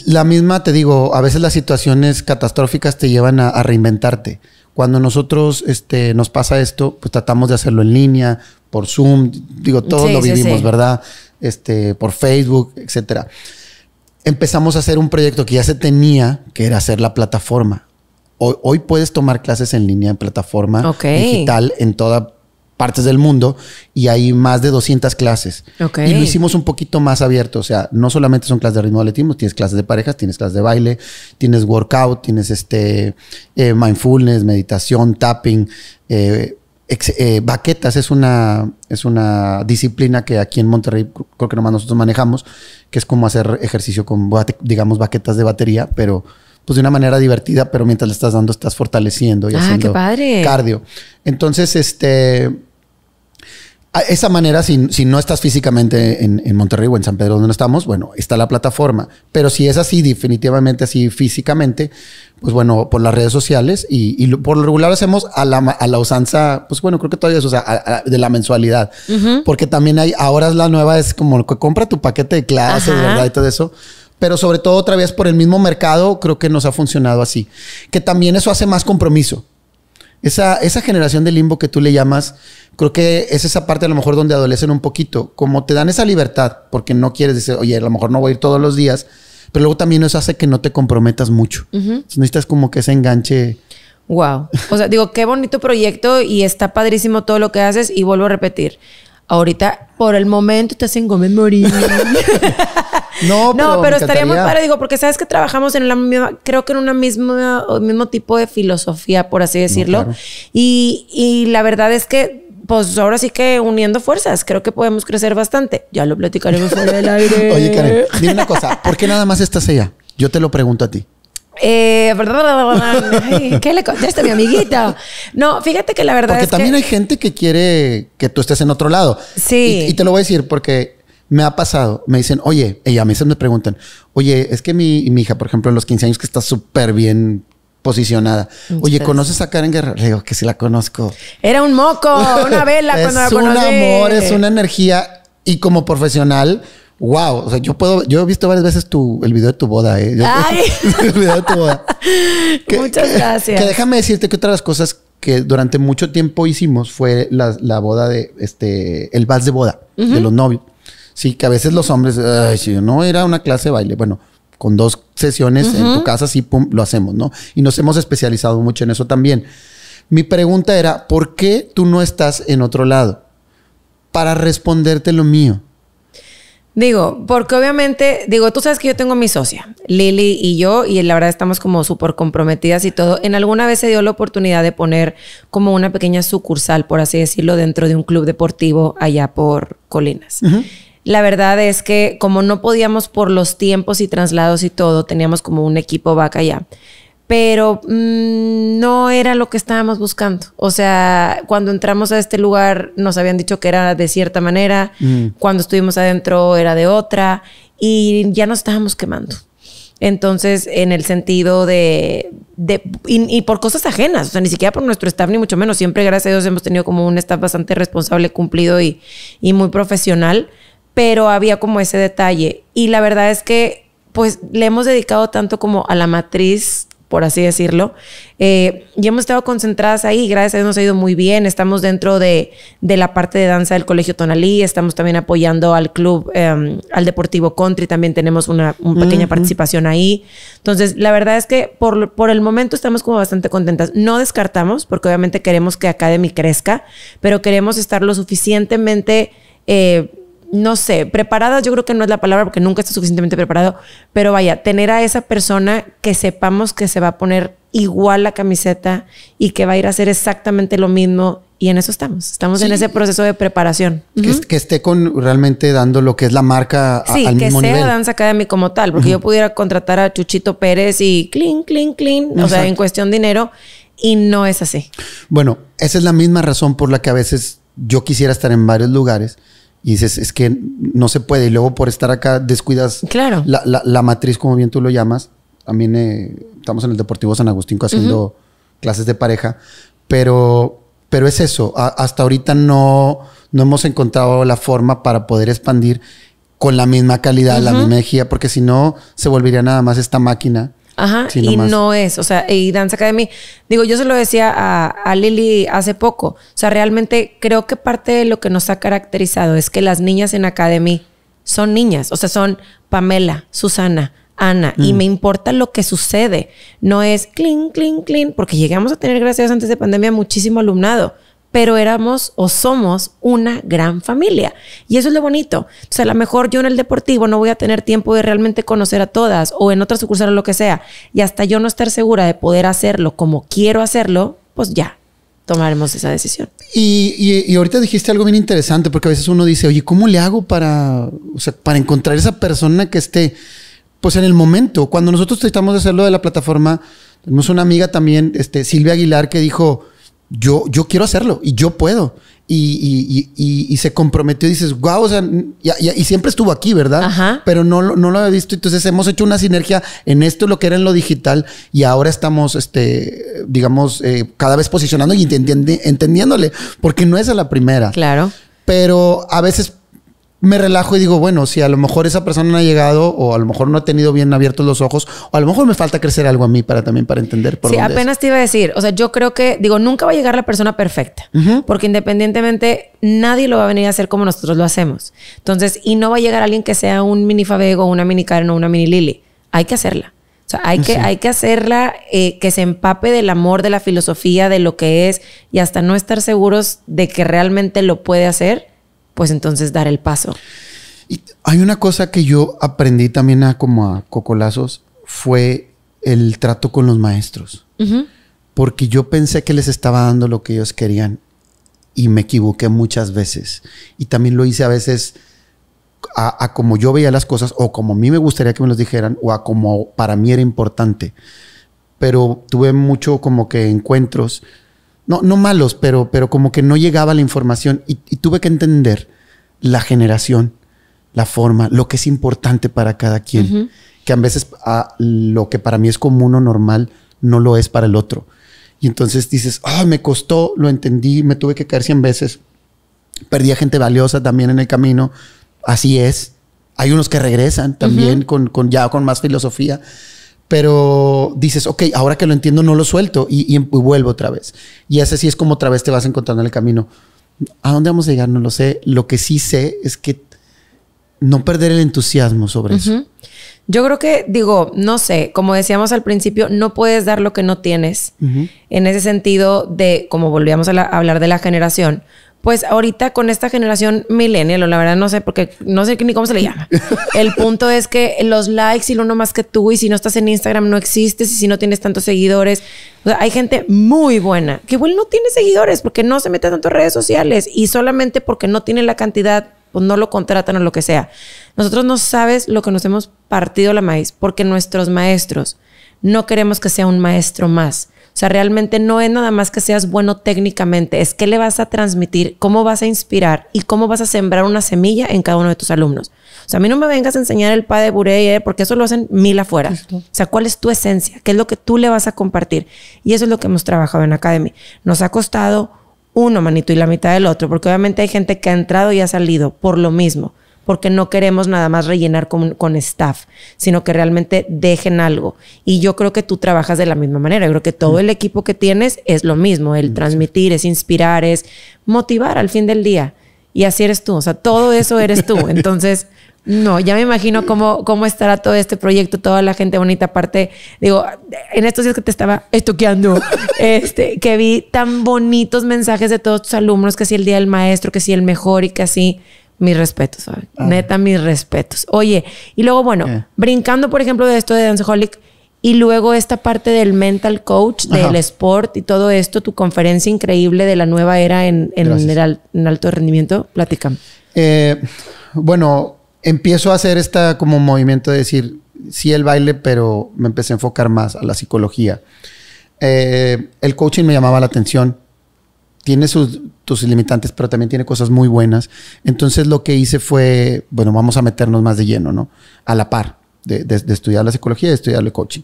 Speaker 2: la misma te digo, a veces las situaciones catastróficas te llevan a reinventarte. Cuando nosotros este, nos pasa esto, pues tratamos de hacerlo en línea, por Zoom, digo, todos lo vivimos, ¿verdad? Este, por Facebook, etc. Empezamos a hacer un proyecto que ya se tenía, que era hacer la plataforma. Hoy, puedes tomar clases en línea en plataforma digital en toda partes del mundo y hay más de 200 clases. Y lo hicimos un poquito más abierto, o sea, no solamente son clases de ritmo de tienes clases de parejas, tienes clases de baile, tienes workout, tienes este eh, mindfulness, meditación, tapping, eh, eh, baquetas es una, es una disciplina que aquí en Monterrey creo que nomás nosotros manejamos, que es como hacer ejercicio con, digamos, baquetas de batería, pero pues de una manera divertida, pero mientras le estás dando, estás fortaleciendo y ah, haciendo qué padre. cardio. Entonces, este, esa manera, si, si, no estás físicamente en, Monterrey o en San Pedro donde no estamos, bueno, está la plataforma. Pero si es así, definitivamente así físicamente, pues bueno, por las redes sociales y, por lo regular hacemos a la, usanza, pues bueno, creo que todavía es, de la mensualidad. Porque también hay, ahora es la nueva, es como que compra tu paquete de clases, ¿verdad? Y todo eso pero sobre todo otra vez por el mismo mercado, creo que nos ha funcionado así. Que también eso hace más compromiso. Esa, generación de limbo que tú le llamas, creo que es esa parte a lo mejor donde adolecen un poquito. Como te dan esa libertad, porque no quieres decir, oye, a lo mejor no voy a ir todos los días, pero luego también eso hace que no te comprometas
Speaker 1: mucho. necesitas
Speaker 2: como que ese enganche.
Speaker 1: Wow. O sea, digo, qué bonito proyecto y está padrísimo todo lo que haces y vuelvo a repetir. Ahorita, por el momento, te hacen Gómez Morín. no, pero, no, pero estaríamos para, digo, porque sabes que trabajamos en la misma, creo que en un mismo tipo de filosofía, por así decirlo. y, la verdad es que pues ahora sí que uniendo fuerzas, creo que podemos crecer bastante. Ya lo platicaremos sobre el aire. Oye, Karen,
Speaker 2: dime una cosa, ¿por qué nada más estás allá? Yo te lo pregunto a ti.
Speaker 1: Eh, ¿Qué le contesta mi amiguita? No, fíjate que la verdad porque también
Speaker 2: hay gente que quiere que tú estés en otro lado. Sí. Y, te lo voy a decir porque me ha pasado. Me dicen, oye, ella a veces me preguntan, oye, es que mi, hija, por ejemplo, en los 15 años que está súper bien posicionada. Oye, ¿conoces a Karen Guerrero? Le digo que sí la conozco.
Speaker 1: Era un moco, una vela cuando la conocí. Es un amor, es una
Speaker 2: energía. Y como profesional, wow, o sea, yo puedo, yo he visto varias veces tu, el video de tu boda, ¿eh? Ay. el video de tu
Speaker 1: boda. Muchas gracias. Que, déjame
Speaker 2: decirte que otra de las cosas que durante mucho tiempo hicimos fue la, boda de, este, el vals de boda de los novios. Sí, que a veces los hombres, Ay, si no era una clase de baile, bueno, con dos sesiones en tu casa, sí, pum, lo hacemos, ¿no? Y nos hemos especializado mucho en eso también. Mi pregunta era, ¿por
Speaker 1: qué tú no estás en otro lado? Para responderte lo mío. Digo, porque obviamente, digo, tú sabes que yo tengo mi socia, Lili y yo, y la verdad estamos como súper comprometidas y todo. En alguna vez se dio la oportunidad de poner como una pequeña sucursal, por así decirlo, dentro de un club deportivo allá por Colinas. La verdad es que como no podíamos por los tiempos y traslados y todo, teníamos como un equipo vaca allá pero mm, no era lo que estábamos buscando. O sea, cuando entramos a este lugar nos habían dicho que era de cierta manera, mm. cuando estuvimos adentro era de otra y ya nos estábamos quemando. Entonces, en el sentido de, de y, por cosas ajenas, o sea, ni siquiera por nuestro staff, ni mucho menos. Siempre, gracias a Dios, hemos tenido como un staff bastante responsable, cumplido y, y muy profesional, pero había como ese detalle. Y la verdad es que, pues, le hemos dedicado tanto como a la matriz por así decirlo. Eh, y hemos estado concentradas ahí, gracias a Dios nos ha ido muy bien. Estamos dentro de, de la parte de danza del Colegio Tonalí, estamos también apoyando al club, em, al Deportivo Country, también tenemos una, pequeña participación ahí. Entonces, la verdad es que por, por, el momento estamos como bastante contentas. No descartamos, porque obviamente queremos que Academy crezca, pero queremos estar lo suficientemente... Eh, no sé, preparada yo creo que no es la palabra porque nunca está suficientemente preparado, pero vaya, tener a esa persona que sepamos que se va a poner igual la camiseta y que va a ir a hacer exactamente lo mismo y en eso estamos, estamos en ese proceso de preparación.
Speaker 2: Que, esté con realmente dando lo que es la marca a, sí, que sea Dance
Speaker 1: Academy como tal, porque yo pudiera contratar a Chuchito Pérez y clean, clean, clean, o sea, en cuestión dinero y no es así.
Speaker 2: Bueno, esa es la misma razón por la que a veces yo quisiera estar en varios lugares y dices, es que no se puede. Y luego por estar acá descuidas la, la, matriz, como bien tú lo llamas. También eh, estamos en el Deportivo San Agustín haciendo clases de pareja, pero, pero es eso. hasta ahorita no, no hemos encontrado la forma para poder expandir con la misma calidad, la misma energía, porque si no se volvería nada más esta máquina
Speaker 1: Ajá, y no es, o sea, y Dance Academy, digo, yo se lo decía a, a, Lili hace poco, o sea, realmente creo que parte de lo que nos ha caracterizado es que las niñas en Academy son niñas, o sea, son Pamela, Susana, Ana, y mm. me importa lo que sucede, no es clean, clean, clean, porque llegamos a tener, gracias antes de pandemia, muchísimo alumnado, pero éramos o somos una gran familia. Y eso es lo bonito. O sea, a lo mejor yo en el deportivo no voy a tener tiempo de realmente conocer a todas o en otra sucursal o lo que sea. Y hasta yo no estar segura de poder hacerlo como quiero hacerlo, pues ya, tomaremos esa decisión.
Speaker 2: Y, ahorita dijiste algo bien interesante, porque a veces uno dice, oye, ¿cómo le hago para, para encontrar esa persona que esté, pues en el momento? Cuando nosotros tratamos de hacerlo de la plataforma, tenemos una amiga también, este, Silvia Aguilar, que dijo, yo, quiero hacerlo y yo puedo. Y, se comprometió y dices, wow, o sea, y, siempre estuvo aquí, ¿verdad? Pero no, no lo había visto. Entonces hemos hecho una sinergia en esto, lo que era en lo digital, y ahora estamos, este, digamos, eh, cada vez posicionando y entendiéndole, porque no es a la primera. Claro. Pero a veces me relajo y digo, bueno, si a lo mejor esa persona no ha llegado o a lo mejor no ha tenido bien abiertos los ojos o a lo mejor me falta crecer algo a mí para también para entender por sí, apenas
Speaker 1: te iba a decir, o sea, yo creo que digo, nunca va a llegar la persona perfecta, porque independientemente nadie lo va a venir a hacer como nosotros lo hacemos. Entonces, y no va a llegar alguien que sea un mini Fabego, una mini Karen o una mini lily Hay que hacerla. O sea, hay que, hay que hacerla eh, que se empape del amor, de la filosofía, de lo que es, y hasta no estar seguros de que realmente lo puede hacer, pues entonces dar el paso.
Speaker 2: hay una cosa que yo aprendí también a como a cocolazos fue el trato con los maestros. Porque yo pensé que les estaba dando lo que ellos querían y me equivoqué muchas veces. Y también lo hice a veces a, a, como yo veía las cosas o como a mí me gustaría que me los dijeran o a como para mí era importante. Pero tuve mucho como que encuentros no, malos, pero, pero como que no llegaba la información y, tuve que entender la generación, la forma, lo que es importante para cada quien, que a veces ah, lo que para mí es común o normal no lo es para el otro. Y entonces dices, ah, me costó, lo entendí, me tuve que caer 100 veces, perdí a gente valiosa también en el camino, así es. Hay unos que regresan también con, con ya con más filosofía, pero dices, ok, ahora que lo entiendo no lo suelto y, vuelvo otra vez. Y así es como otra vez te vas encontrando en el camino. ¿A dónde vamos a llegar? No lo sé. Lo que sí sé es que no perder el entusiasmo sobre eso.
Speaker 1: Yo creo que, digo, no sé, como decíamos al principio, no puedes dar lo que no tienes. En ese sentido de, como volvíamos a hablar de la generación, pues ahorita con esta generación millennial, la verdad no sé, porque no sé ni cómo se le llama. El punto es que los likes y lo uno más que tú, y si no estás en Instagram no existes, y si no tienes tantos seguidores. O sea, hay gente muy buena que igual no tiene seguidores porque no se mete tanto en redes sociales y solamente porque no tiene la cantidad, pues no lo contratan o lo que sea. Nosotros no sabes lo que nos hemos partido la maíz porque nuestros maestros no queremos que sea un maestro más o sea, realmente no es nada más que seas bueno técnicamente, es qué le vas a transmitir, cómo vas a inspirar y cómo vas a sembrar una semilla en cada uno de tus alumnos. O sea, a mí no me vengas a enseñar el pa de eh, porque eso lo hacen mil afuera. O sea, ¿cuál es tu esencia? ¿Qué es lo que tú le vas a compartir? Y eso es lo que hemos trabajado en Academy. Nos ha costado uno, manito, y la mitad del otro, porque obviamente hay gente que ha entrado y ha salido por lo mismo porque no queremos nada más rellenar con, con, staff, sino que realmente dejen algo. Y yo creo que tú trabajas de la misma manera. Yo creo que todo el equipo que tienes es lo mismo, el transmitir, es inspirar, es motivar al fin del día. Y así eres tú, o sea, todo eso eres tú. Entonces... No, ya me imagino cómo, cómo estará todo este proyecto, toda la gente bonita. Aparte, digo, en estos días que te estaba estoqueando, este, que vi tan bonitos mensajes de todos tus alumnos, que si el día del maestro, que si el mejor y que así mis respetos, ah. Neta, mis respetos. Oye, y luego, bueno, eh. brincando, por ejemplo, de esto de Danceholic, y luego esta parte del mental coach, del sport y todo esto, tu conferencia increíble de la nueva era en, en, alto rendimiento, platicamos. Eh, bueno,
Speaker 2: empiezo a hacer esta como movimiento de decir, sí el baile, pero me empecé a enfocar más a la psicología. Eh, el coaching me llamaba la atención tiene sus tus limitantes, pero también tiene cosas muy buenas. Entonces lo que hice fue, bueno, vamos a meternos más de lleno, ¿no? A la par de, estudiar la psicología y de estudiar el coaching.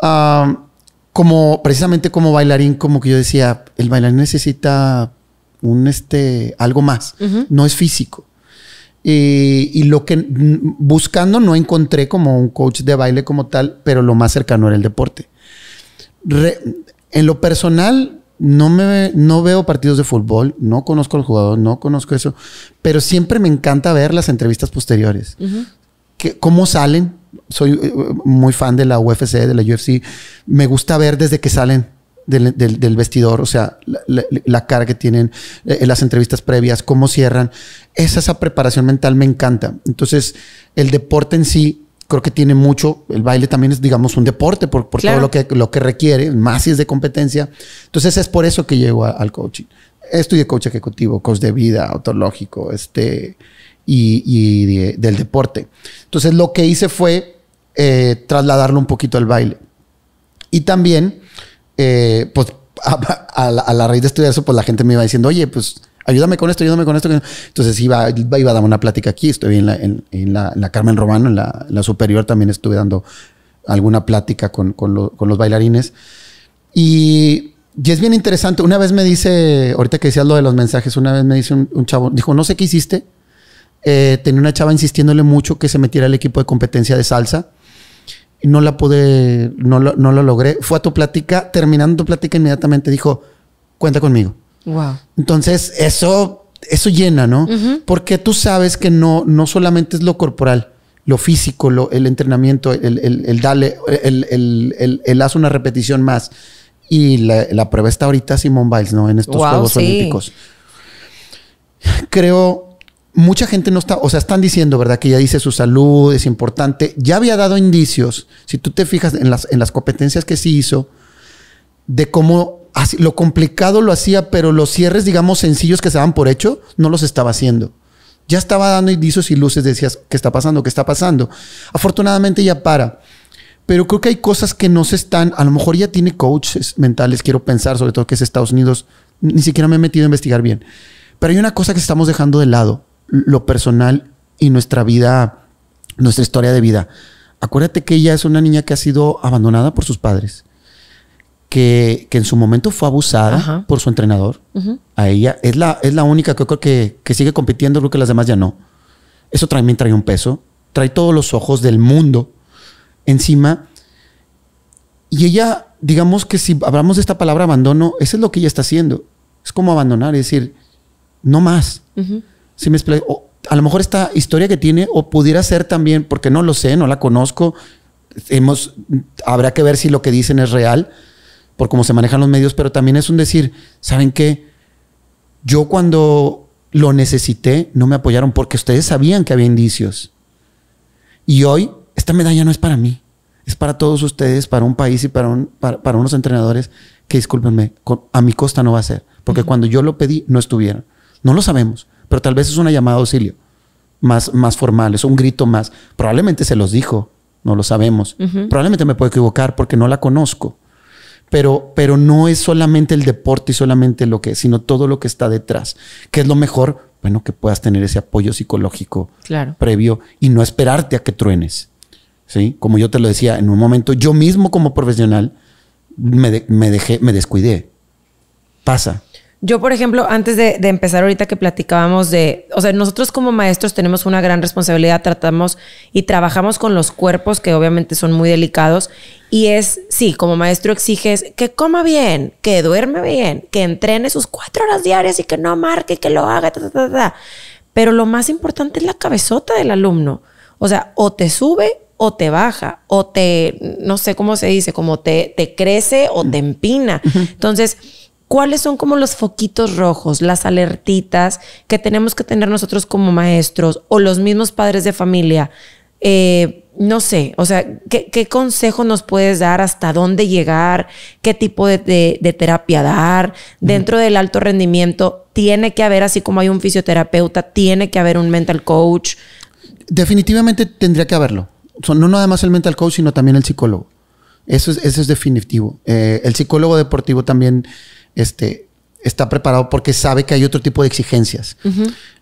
Speaker 2: Ah, como precisamente como bailarín, como que yo decía, el bailarín necesita un este algo más, no es físico. Eh, y, lo que buscando no encontré como un coach de baile como tal, pero lo más cercano era el deporte. en lo personal, no, me, no veo partidos de fútbol, no conozco al jugador, no conozco eso, pero siempre me encanta ver las entrevistas posteriores. ¿Cómo salen? Soy eh, muy fan de la UFC, de la UFC. Me gusta ver desde que salen del, vestidor, o sea, la, cara que tienen, en eh, las entrevistas previas, cómo cierran. esa preparación mental me encanta. Entonces, el deporte en sí creo que tiene mucho, el baile también es, digamos, un deporte por, por todo lo que, lo que requiere, más si es de competencia. Entonces es por eso que llego al coaching. Estudié coach ejecutivo, coach de vida, autológico, este, y, del deporte. Entonces lo que hice fue eh, trasladarlo un poquito al baile. Y también, eh, pues, a, la, a, la, raíz de estudiar eso, pues la gente me iba diciendo, oye, pues ayúdame con esto, ayúdame con esto. Entonces iba, iba, a dar una plática aquí, Estoy en la, en, la, Carmen Romano, en la, superior también estuve dando alguna plática con, los bailarines. Y, es bien interesante, una vez me dice, ahorita que decías lo de los mensajes, una vez me dice un, chavo, dijo, no sé qué hiciste, eh, tenía una chava insistiéndole mucho que se metiera al equipo de competencia de salsa. no la pude, no no lo logré. Fue a tu plática, terminando tu plática inmediatamente dijo, cuenta conmigo. Entonces, eso, eso llena, ¿no? Porque tú sabes que no, no solamente es lo corporal, lo físico, el entrenamiento, el, el, el darle, el, el, haz una repetición más. Y la, prueba está ahorita Simón Biles, ¿no? En estos Juegos Olímpicos. Creo mucha gente no está, o sea, están diciendo, ¿verdad? Que ya dice su salud, es importante. Ya había dado indicios, si tú te fijas en las, en las competencias que sí hizo, de cómo lo complicado lo hacía, pero los cierres, digamos, sencillos que se daban por hecho, no los estaba haciendo. Ya estaba dando indicios y luces, decías, ¿qué está pasando? ¿Qué está pasando? Afortunadamente ya para. Pero creo que hay cosas que no se están, a lo mejor ya tiene coaches mentales, quiero pensar, sobre todo que es Estados Unidos, ni siquiera me he metido a investigar bien. Pero hay una cosa que estamos dejando de lado, lo personal y nuestra vida, nuestra historia de vida. Acuérdate que ella es una niña que ha sido abandonada por sus padres que, en su momento fue abusada por su entrenador. A ella es la, es la única que, que, que sigue compitiendo, creo que las demás ya no. Eso también trae un peso, trae todos los ojos del mundo encima. Y ella, digamos que si hablamos de esta palabra abandono, eso es lo que ella está haciendo. Es como abandonar, es decir, no más. Si me a lo mejor esta historia que tiene, o pudiera ser también, porque no lo sé, no la conozco, hemos, habrá que ver si lo que dicen es real, por cómo se manejan los medios, pero también es un decir, ¿saben qué? Yo cuando lo necesité, no me apoyaron porque ustedes sabían que había indicios. Y hoy, esta medalla no es para mí, es para todos ustedes, para un país y para, un, para, unos entrenadores que, discúlpenme, a mi costa no va a ser, porque cuando yo lo pedí, no estuvieron. No lo sabemos, pero tal vez es una llamada de auxilio más, más formal, es un grito más. Probablemente se los dijo, no lo sabemos. Probablemente me puedo equivocar porque no la conozco pero, pero no es solamente el deporte y solamente lo que sino todo lo que está detrás, que es lo mejor, bueno, que puedas tener ese apoyo psicológico previo y no esperarte a que truenes. ¿sí? Como yo te lo decía, en un momento yo mismo como profesional me, me dejé, me descuidé. Pasa.
Speaker 1: Yo, por ejemplo, antes de, empezar ahorita que platicábamos de, o sea, nosotros como maestros tenemos una gran responsabilidad, tratamos y trabajamos con los cuerpos que obviamente son muy delicados y es, sí, como maestro exiges que coma bien, que duerme bien, que entrene sus cuatro horas diarias y que no marque, que lo haga, ta, pero lo más importante es la cabezota del alumno, o sea, o te sube o te baja, o te, no sé cómo se dice, como te, te crece o te empina. Entonces, cuáles son como los foquitos rojos, las alertitas que tenemos que tener nosotros como maestros o los mismos padres de familia. Eh, no sé, o sea, ¿qué, consejo nos puedes dar? ¿Hasta dónde llegar? ¿Qué tipo de, terapia dar? Dentro del alto rendimiento, tiene que haber, así como hay un fisioterapeuta, tiene que haber un mental coach. Definitivamente tendría que haberlo. no no nada más el mental coach,
Speaker 2: sino también el psicólogo. Eso es, eso es definitivo. Eh, el psicólogo deportivo también este, está preparado porque sabe que hay otro tipo de exigencias.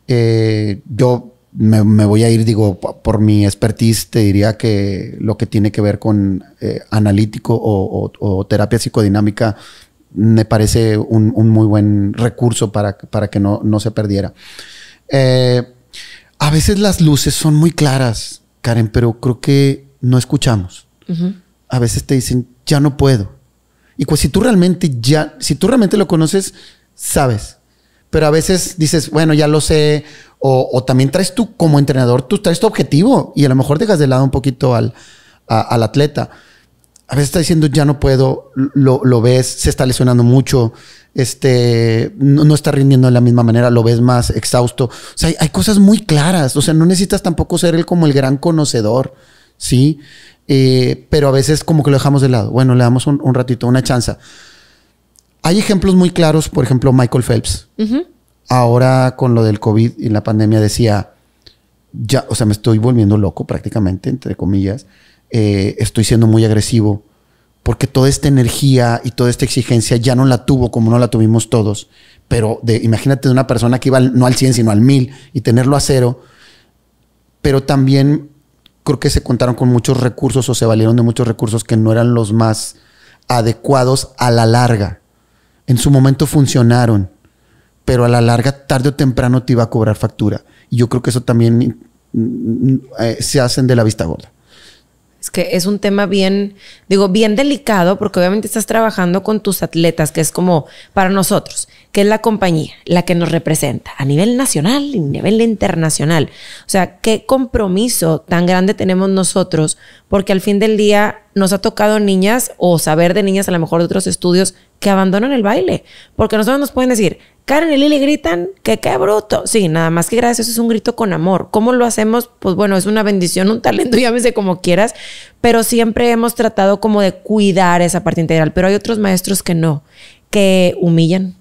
Speaker 2: Eh, yo me, voy a ir, digo, por mi expertise, te diría que lo que tiene que ver con eh, analítico o, terapia psicodinámica me parece un, muy buen recurso para, para que no, se perdiera. Eh, a veces las luces son muy claras, Karen, pero creo que no escuchamos. A veces te dicen, ya no puedo. Y pues si tú realmente ya, si tú realmente lo conoces, sabes. Pero a veces dices, bueno, ya lo sé. O, también traes tú como entrenador, tú traes tu objetivo y a lo mejor dejas de lado un poquito al, atleta. A veces está diciendo, ya no puedo, lo, ves, se está lesionando mucho, este, no, está rindiendo de la misma manera, lo ves más exhausto. O sea, hay, cosas muy claras, o sea, no necesitas tampoco ser el, como el gran conocedor, ¿sí? Eh, pero a veces como que lo dejamos de lado. Bueno, le damos un, ratito, una chance Hay ejemplos muy claros, por ejemplo, Michael Phelps. Ahora con lo del COVID y la pandemia decía, ya, o sea, me estoy volviendo loco prácticamente, entre comillas, eh, estoy siendo muy agresivo, porque toda esta energía y toda esta exigencia ya no la tuvo como no la tuvimos todos, pero de, imagínate de una persona que iba no al 100, sino al 1000 y tenerlo a cero, pero también creo que se contaron con muchos recursos o se valieron de muchos recursos que no eran los más adecuados a la larga. En su momento funcionaron, pero a la larga, tarde o temprano, te iba a cobrar factura. Y yo creo que eso también mm, mm, eh, se hacen de la vista gorda.
Speaker 1: Es que es un tema bien, digo, bien delicado porque obviamente estás trabajando con tus atletas, que es como para nosotros, que es la compañía, la que nos representa a nivel nacional y a nivel internacional. O sea, qué compromiso tan grande tenemos nosotros porque al fin del día nos ha tocado niñas o saber de niñas a lo mejor de otros estudios que abandonan el baile. Porque nosotros nos pueden decir, Karen y Lili gritan que qué bruto. Sí, nada más que gracias, es un grito con amor. ¿Cómo lo hacemos? Pues bueno, es una bendición, un talento, llámese como quieras, pero siempre hemos tratado como de cuidar esa parte integral. Pero hay otros maestros que no, que humillan,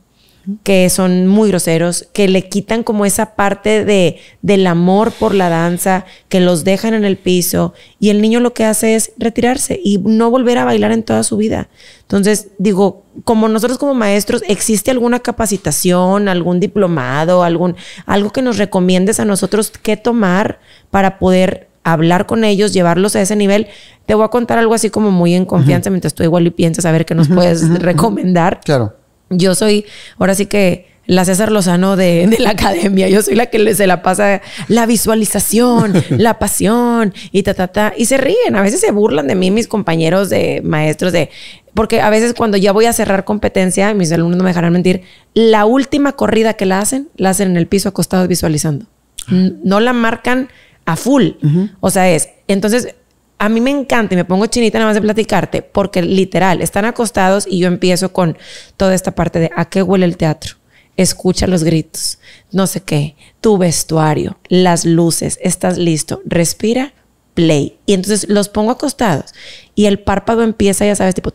Speaker 1: que son muy groseros, que le quitan como esa parte de, del amor por la danza, que los dejan en el piso y el niño lo que hace es retirarse y no volver a bailar en toda su vida. Entonces, digo, como nosotros como maestros, ¿existe alguna capacitación, algún diplomado, algún, algo que nos recomiendes a nosotros qué tomar para poder hablar con ellos, llevarlos a ese nivel. Te voy a contar algo así como muy en confianza, mientras tú igual y piensas a ver qué nos puedes recomendar. Claro. Yo soy, ahora sí que la César Lozano de, la academia. Yo soy la que se la pasa la visualización, la pasión y ta, ta, ta. Y se ríen. A veces se burlan de mí mis compañeros de maestros de... Porque a veces cuando ya voy a cerrar competencia, mis alumnos no me dejarán mentir, la última corrida que la hacen, la hacen en el piso acostados visualizando. Ah. No la marcan a full. O sea, es... Entonces, a mí me encanta y me pongo chinita nada más de platicarte, porque literal, están acostados y yo empiezo con toda esta parte de a qué huele el teatro escucha los gritos, no sé qué, tu vestuario, las luces, estás listo, respira, play. Y entonces los pongo acostados y el párpado empieza, ya sabes, tipo,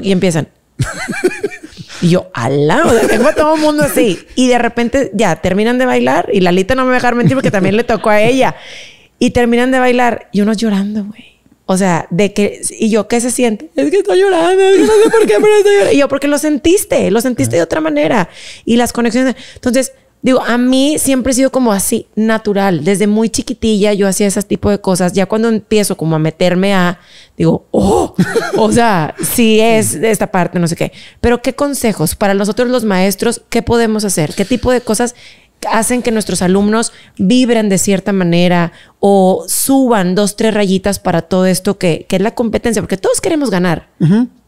Speaker 1: y empiezan. Y yo, al lado tengo a todo el mundo así. Y de repente ya terminan de bailar y Lalita no me va a dejar mentir porque también le tocó a ella. Y terminan de bailar y unos llorando, güey. O sea, de que, y yo, ¿qué se siente? Es que estoy llorando, no sé por qué, pero estoy llorando. Y yo, porque lo sentiste, lo sentiste de otra manera. Y las conexiones. Entonces, digo, a mí siempre he sido como así, natural. Desde muy chiquitilla yo hacía ese tipo de cosas. Ya cuando empiezo como a meterme a, digo, oh, o sea, sí es de esta parte, no sé qué. Pero, ¿qué consejos para nosotros los maestros? ¿Qué podemos hacer? ¿Qué tipo de cosas hacen que nuestros alumnos vibren de cierta manera o suban dos, tres rayitas para todo esto que, es la competencia, porque todos queremos ganar,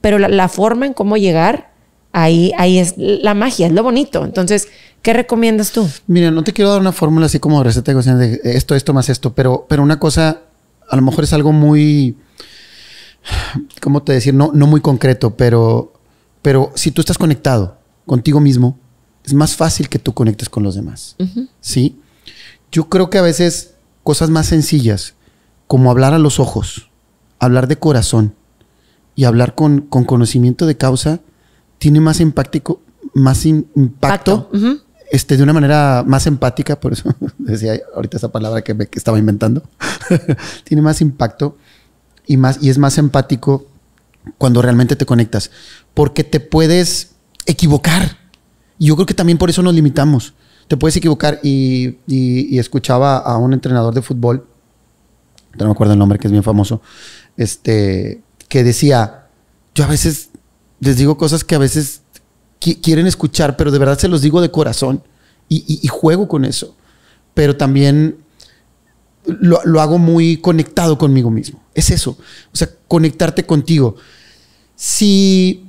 Speaker 1: pero la, forma en cómo llegar, ahí, ahí es la magia, es lo bonito. Entonces, ¿qué recomiendas tú?
Speaker 2: Mira, no te quiero dar una fórmula así como receta de esto, esto más esto, pero, pero una cosa, a lo mejor es algo muy, ¿cómo te decir? No, no muy concreto, pero, pero si tú estás conectado contigo mismo, es más fácil que tú conectes con los demás. ¿Sí? Yo creo que a veces cosas más sencillas, como hablar a los ojos, hablar de corazón y hablar con, conocimiento de causa, tiene más, impactico, más impacto, este, de una manera más empática, por eso decía ahorita esa palabra que, que estaba inventando, tiene más impacto y, más, y es más empático cuando realmente te conectas, porque te puedes equivocar yo creo que también por eso nos limitamos. Te puedes equivocar y, escuchaba a un entrenador de fútbol, no me acuerdo el nombre, que es bien famoso, este, que decía, yo a veces les digo cosas que a veces quieren escuchar, pero de verdad se los digo de corazón y, juego con eso. Pero también lo, lo, hago muy conectado conmigo mismo. Es eso. O sea, conectarte contigo. Si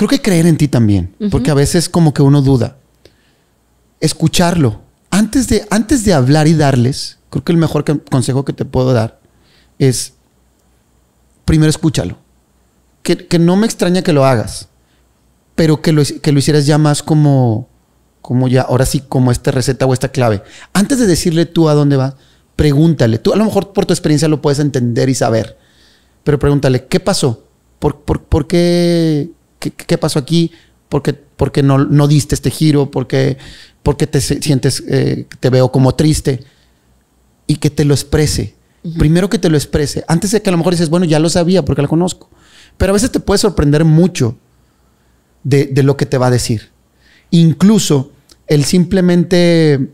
Speaker 2: creo que creer en ti también, porque a veces como que uno duda. Escucharlo. Antes de, antes de hablar y darles, creo que el mejor consejo que te puedo dar es, primero escúchalo. Que, no me extraña que lo hagas, pero que lo, que lo hicieras ya más como, como ya, ahora sí, como esta receta o esta clave. Antes de decirle tú a dónde vas, pregúntale. Tú a lo mejor por tu experiencia lo puedes entender y saber, pero pregúntale, ¿qué pasó? por, por qué ¿qué, pasó aquí? ¿Por qué, no, diste este giro? ¿Por qué, te sientes, eh, te veo como triste? Y que te lo exprese. Primero que te lo exprese. Antes de que a lo mejor dices, bueno, ya lo sabía porque la conozco. Pero a veces te puede sorprender mucho de, de lo que te va a decir. Incluso el simplemente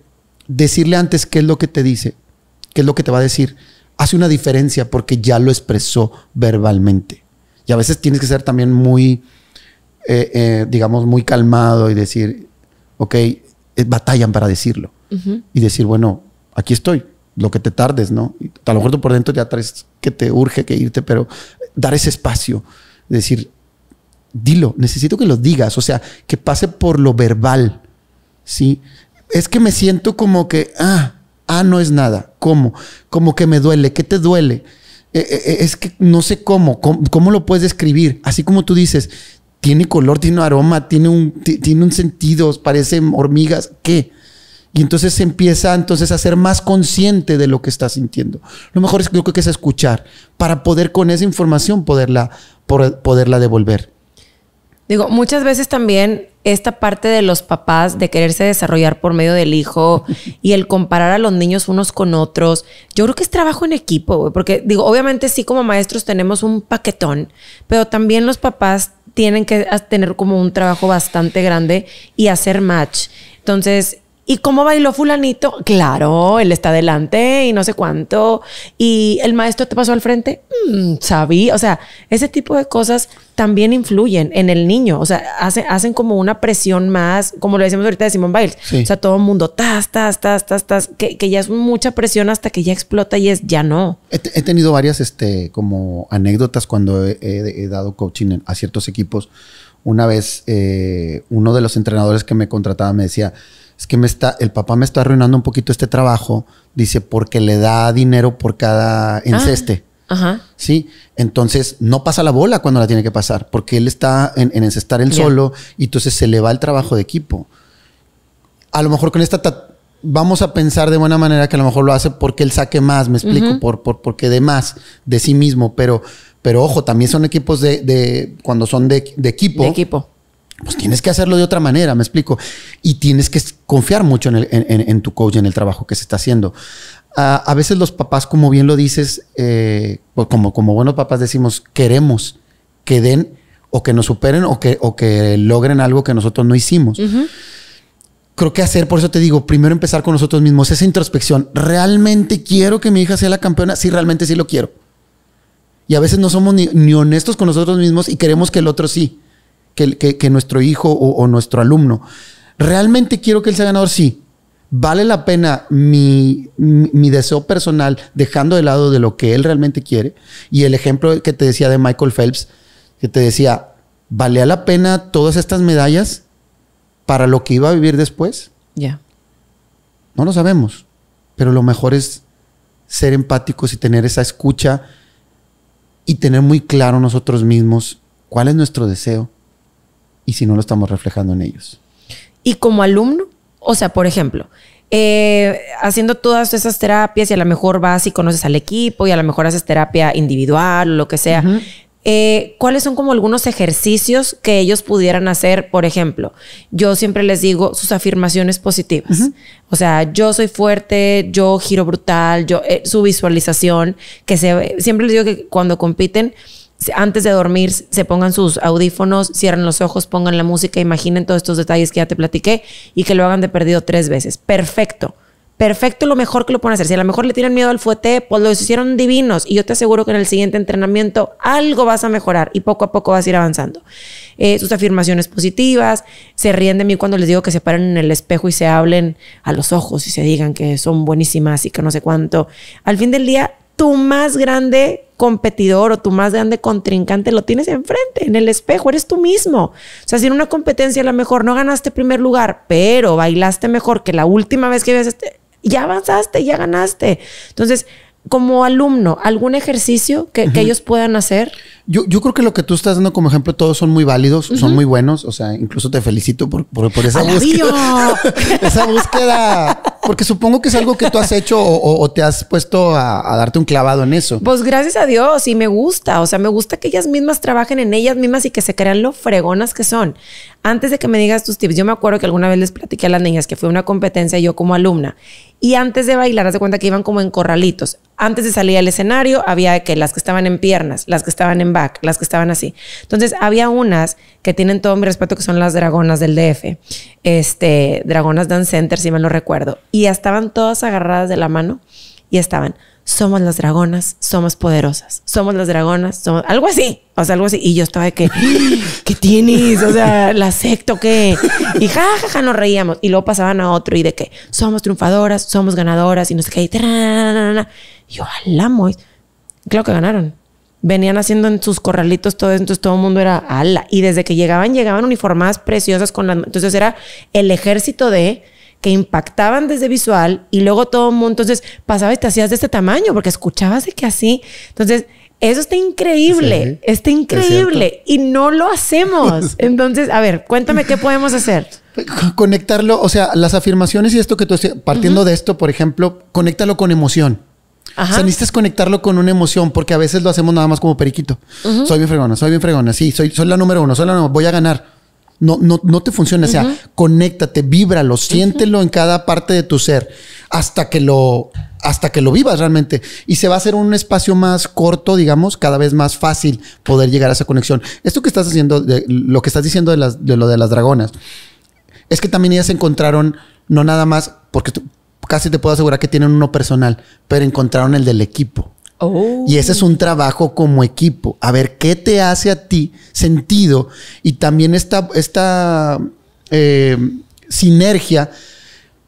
Speaker 2: decirle antes qué es lo que te dice, qué es lo que te va a decir, hace una diferencia porque ya lo expresó verbalmente. Y a veces tienes que ser también muy eh, eh, digamos, muy calmado y decir, ok, eh, batallan para decirlo. Y decir, bueno, aquí estoy, lo que te tardes, ¿no? a lo mejor tú por dentro ya traes que te urge que irte, pero dar ese espacio, decir, dilo, necesito que lo digas, o sea, que pase por lo verbal, ¿sí? Es que me siento como que, ah, ah, no es nada, ¿cómo? Como que me duele, ¿qué te duele? es que no sé cómo, cómo, cómo lo puedes describir, así como tú dices, tiene color, tiene aroma, tiene un, tiene un sentido, parecen hormigas, ¿qué? Y entonces se empieza entonces a ser más consciente de lo que está sintiendo. Lo mejor es, yo creo que es escuchar para poder con esa información poderla, poderla devolver.
Speaker 1: Digo, muchas veces también esta parte de los papás de quererse desarrollar por medio del hijo y el comparar a los niños unos con otros, yo creo que es trabajo en equipo, porque digo, obviamente sí como maestros tenemos un paquetón, pero también los papás tienen que tener como un trabajo bastante grande y hacer match. Entonces, ¿Y cómo bailó fulanito? Claro, él está adelante y no sé cuánto. ¿Y el maestro te pasó al frente? Mm, sabí. O sea, ese tipo de cosas también influyen en el niño. O sea, hacen como una presión más, como lo decimos ahorita de Simón Biles. O sea, todo el mundo, tas, tas, tas, tas, tas, que, que, ya es mucha presión hasta que ya explota y es, ya no.
Speaker 2: He, tenido varias, este, como anécdotas cuando he, dado coaching a ciertos equipos. Una vez, eh, uno de los entrenadores que me contrataba me decía, es que me está, el papá me está arruinando un poquito este trabajo, dice, porque le da dinero por cada ah, enceste. ajá. Sí, entonces no pasa la bola cuando la tiene que pasar, porque él está en, en encestar él solo y entonces se le va el trabajo de equipo. A lo mejor con esta vamos a pensar de buena manera que a lo mejor lo hace porque él saque más, me explico, por, por, porque de más de sí mismo, pero, pero ojo, también son equipos de, cuando son de, de equipo. De equipo pues tienes que hacerlo de otra manera, me explico. Y tienes que confiar mucho en, tu coach, en el trabajo que se está haciendo. A, veces los papás, como bien lo dices, eh, pues como, buenos papás decimos, queremos que den o que nos superen o que, logren algo que nosotros no hicimos. Creo que hacer, por eso te digo, primero empezar con nosotros mismos, esa introspección. ¿Realmente quiero que mi hija sea la campeona? Sí, realmente sí lo quiero. Y a veces no somos ni honestos con nosotros mismos y queremos que el otro sí que, nuestro hijo o, nuestro alumno. ¿Realmente quiero que él sea ganador? Sí. ¿Vale la pena mi, deseo personal dejando de lado de lo que él realmente quiere? Y el ejemplo que te decía de Michael Phelps, que te decía, vale la pena todas estas medallas para lo que iba a vivir después? Ya. No lo sabemos, pero lo mejor es ser empáticos y tener esa escucha y tener muy claro nosotros mismos cuál es nuestro deseo, y si no lo estamos reflejando en ellos.
Speaker 1: Y como alumno, o sea, por ejemplo, eh, haciendo todas esas terapias y a lo mejor vas y conoces al equipo y a lo mejor haces terapia individual o lo que sea. Eh, ¿Cuáles son como algunos ejercicios que ellos pudieran hacer? Por ejemplo, yo siempre les digo sus afirmaciones positivas. O sea, yo soy fuerte, yo giro brutal, yo eh, su visualización, que se, siempre les digo que cuando compiten, antes de dormir se pongan sus audífonos, cierren los ojos, pongan la música, imaginen todos estos detalles que ya te platiqué y que lo hagan de perdido tres veces. Perfecto. Perfecto, lo mejor que lo pueden hacer. Si a lo mejor le tienen miedo al fuete, pues lo hicieron divinos. Y yo te aseguro que en el siguiente entrenamiento algo vas a mejorar y poco a poco vas a ir avanzando. Eh, sus afirmaciones positivas, se ríen de mí cuando les digo que se paren en el espejo y se hablen a los ojos y se digan que son buenísimas y que no sé cuánto. Al fin del día, tu más grande competidor o tu más grande contrincante lo tienes enfrente, en el espejo, eres tú mismo. O sea, si en una competencia a lo mejor no ganaste primer lugar, pero bailaste mejor que la última vez que ves este, ya avanzaste, ya ganaste. Entonces, como alumno, ¿algún ejercicio que, ellos puedan hacer? Yo, creo que lo que tú estás dando como
Speaker 2: ejemplo, todos son muy válidos, son muy buenos. O sea, incluso te felicito por, por, esa búsqueda. esa búsqueda porque supongo que es algo que tú has hecho o, te has puesto a, darte un clavado en eso.
Speaker 1: Pues gracias a Dios y me gusta. O sea, me gusta que ellas mismas trabajen en ellas mismas y que se crean lo fregonas que son. Antes de que me digas tus tips, yo me acuerdo que alguna vez les platiqué a las niñas que fue una competencia yo como alumna. Y antes de bailar, haz de cuenta que iban como en corralitos antes de salir al escenario había que las que estaban en piernas, las que estaban en back, las que estaban así. Entonces había unas que tienen todo mi respeto que son las dragonas del DF, este, dragonas dance center si me lo recuerdo, y estaban todas agarradas de la mano y estaban somos las dragonas, somos poderosas, somos las dragonas, somos algo así, o sea, algo así. Y yo estaba de que, ¿qué tienes? O sea, la secto, ¿qué? Y jajaja, ja, ja, nos reíamos. Y luego pasaban a otro y de que somos triunfadoras, somos ganadoras y no sé qué. Y yo, ala, Mois. Claro que ganaron. Venían haciendo en sus corralitos todo eso, entonces todo el mundo era ala. Y desde que llegaban, llegaban uniformadas preciosas con las. Entonces era el ejército de que impactaban desde visual y luego todo el mundo, entonces pasaba y te hacías de este tamaño porque escuchabas de que así. Entonces, eso está increíble, está increíble y no lo hacemos. Entonces, a ver, cuéntame qué podemos hacer. Conectarlo, o sea,
Speaker 2: las afirmaciones y esto que tú estás partiendo de esto, por ejemplo, conéctalo con emoción. O sea, necesitas conectarlo con una emoción porque a veces lo hacemos nada más como periquito. Soy bien fregona, soy bien fregona, sí, soy, soy la número uno, soy la número, voy a ganar. No, no, no te funciona. O sea, conéctate, víbralo, siéntelo en cada parte de tu ser hasta que lo hasta que lo vivas realmente. Y se va a hacer un espacio más corto, digamos, cada vez más fácil poder llegar a esa conexión. Esto que estás haciendo, de, lo que estás diciendo de, de, lo de las dragonas, es que también ellas encontraron, no nada más, porque casi te puedo asegurar que tienen uno personal, pero encontraron el del equipo. Oh. Y ese es un trabajo como equipo. A ver qué te hace a ti sentido y también esta, esta eh, sinergia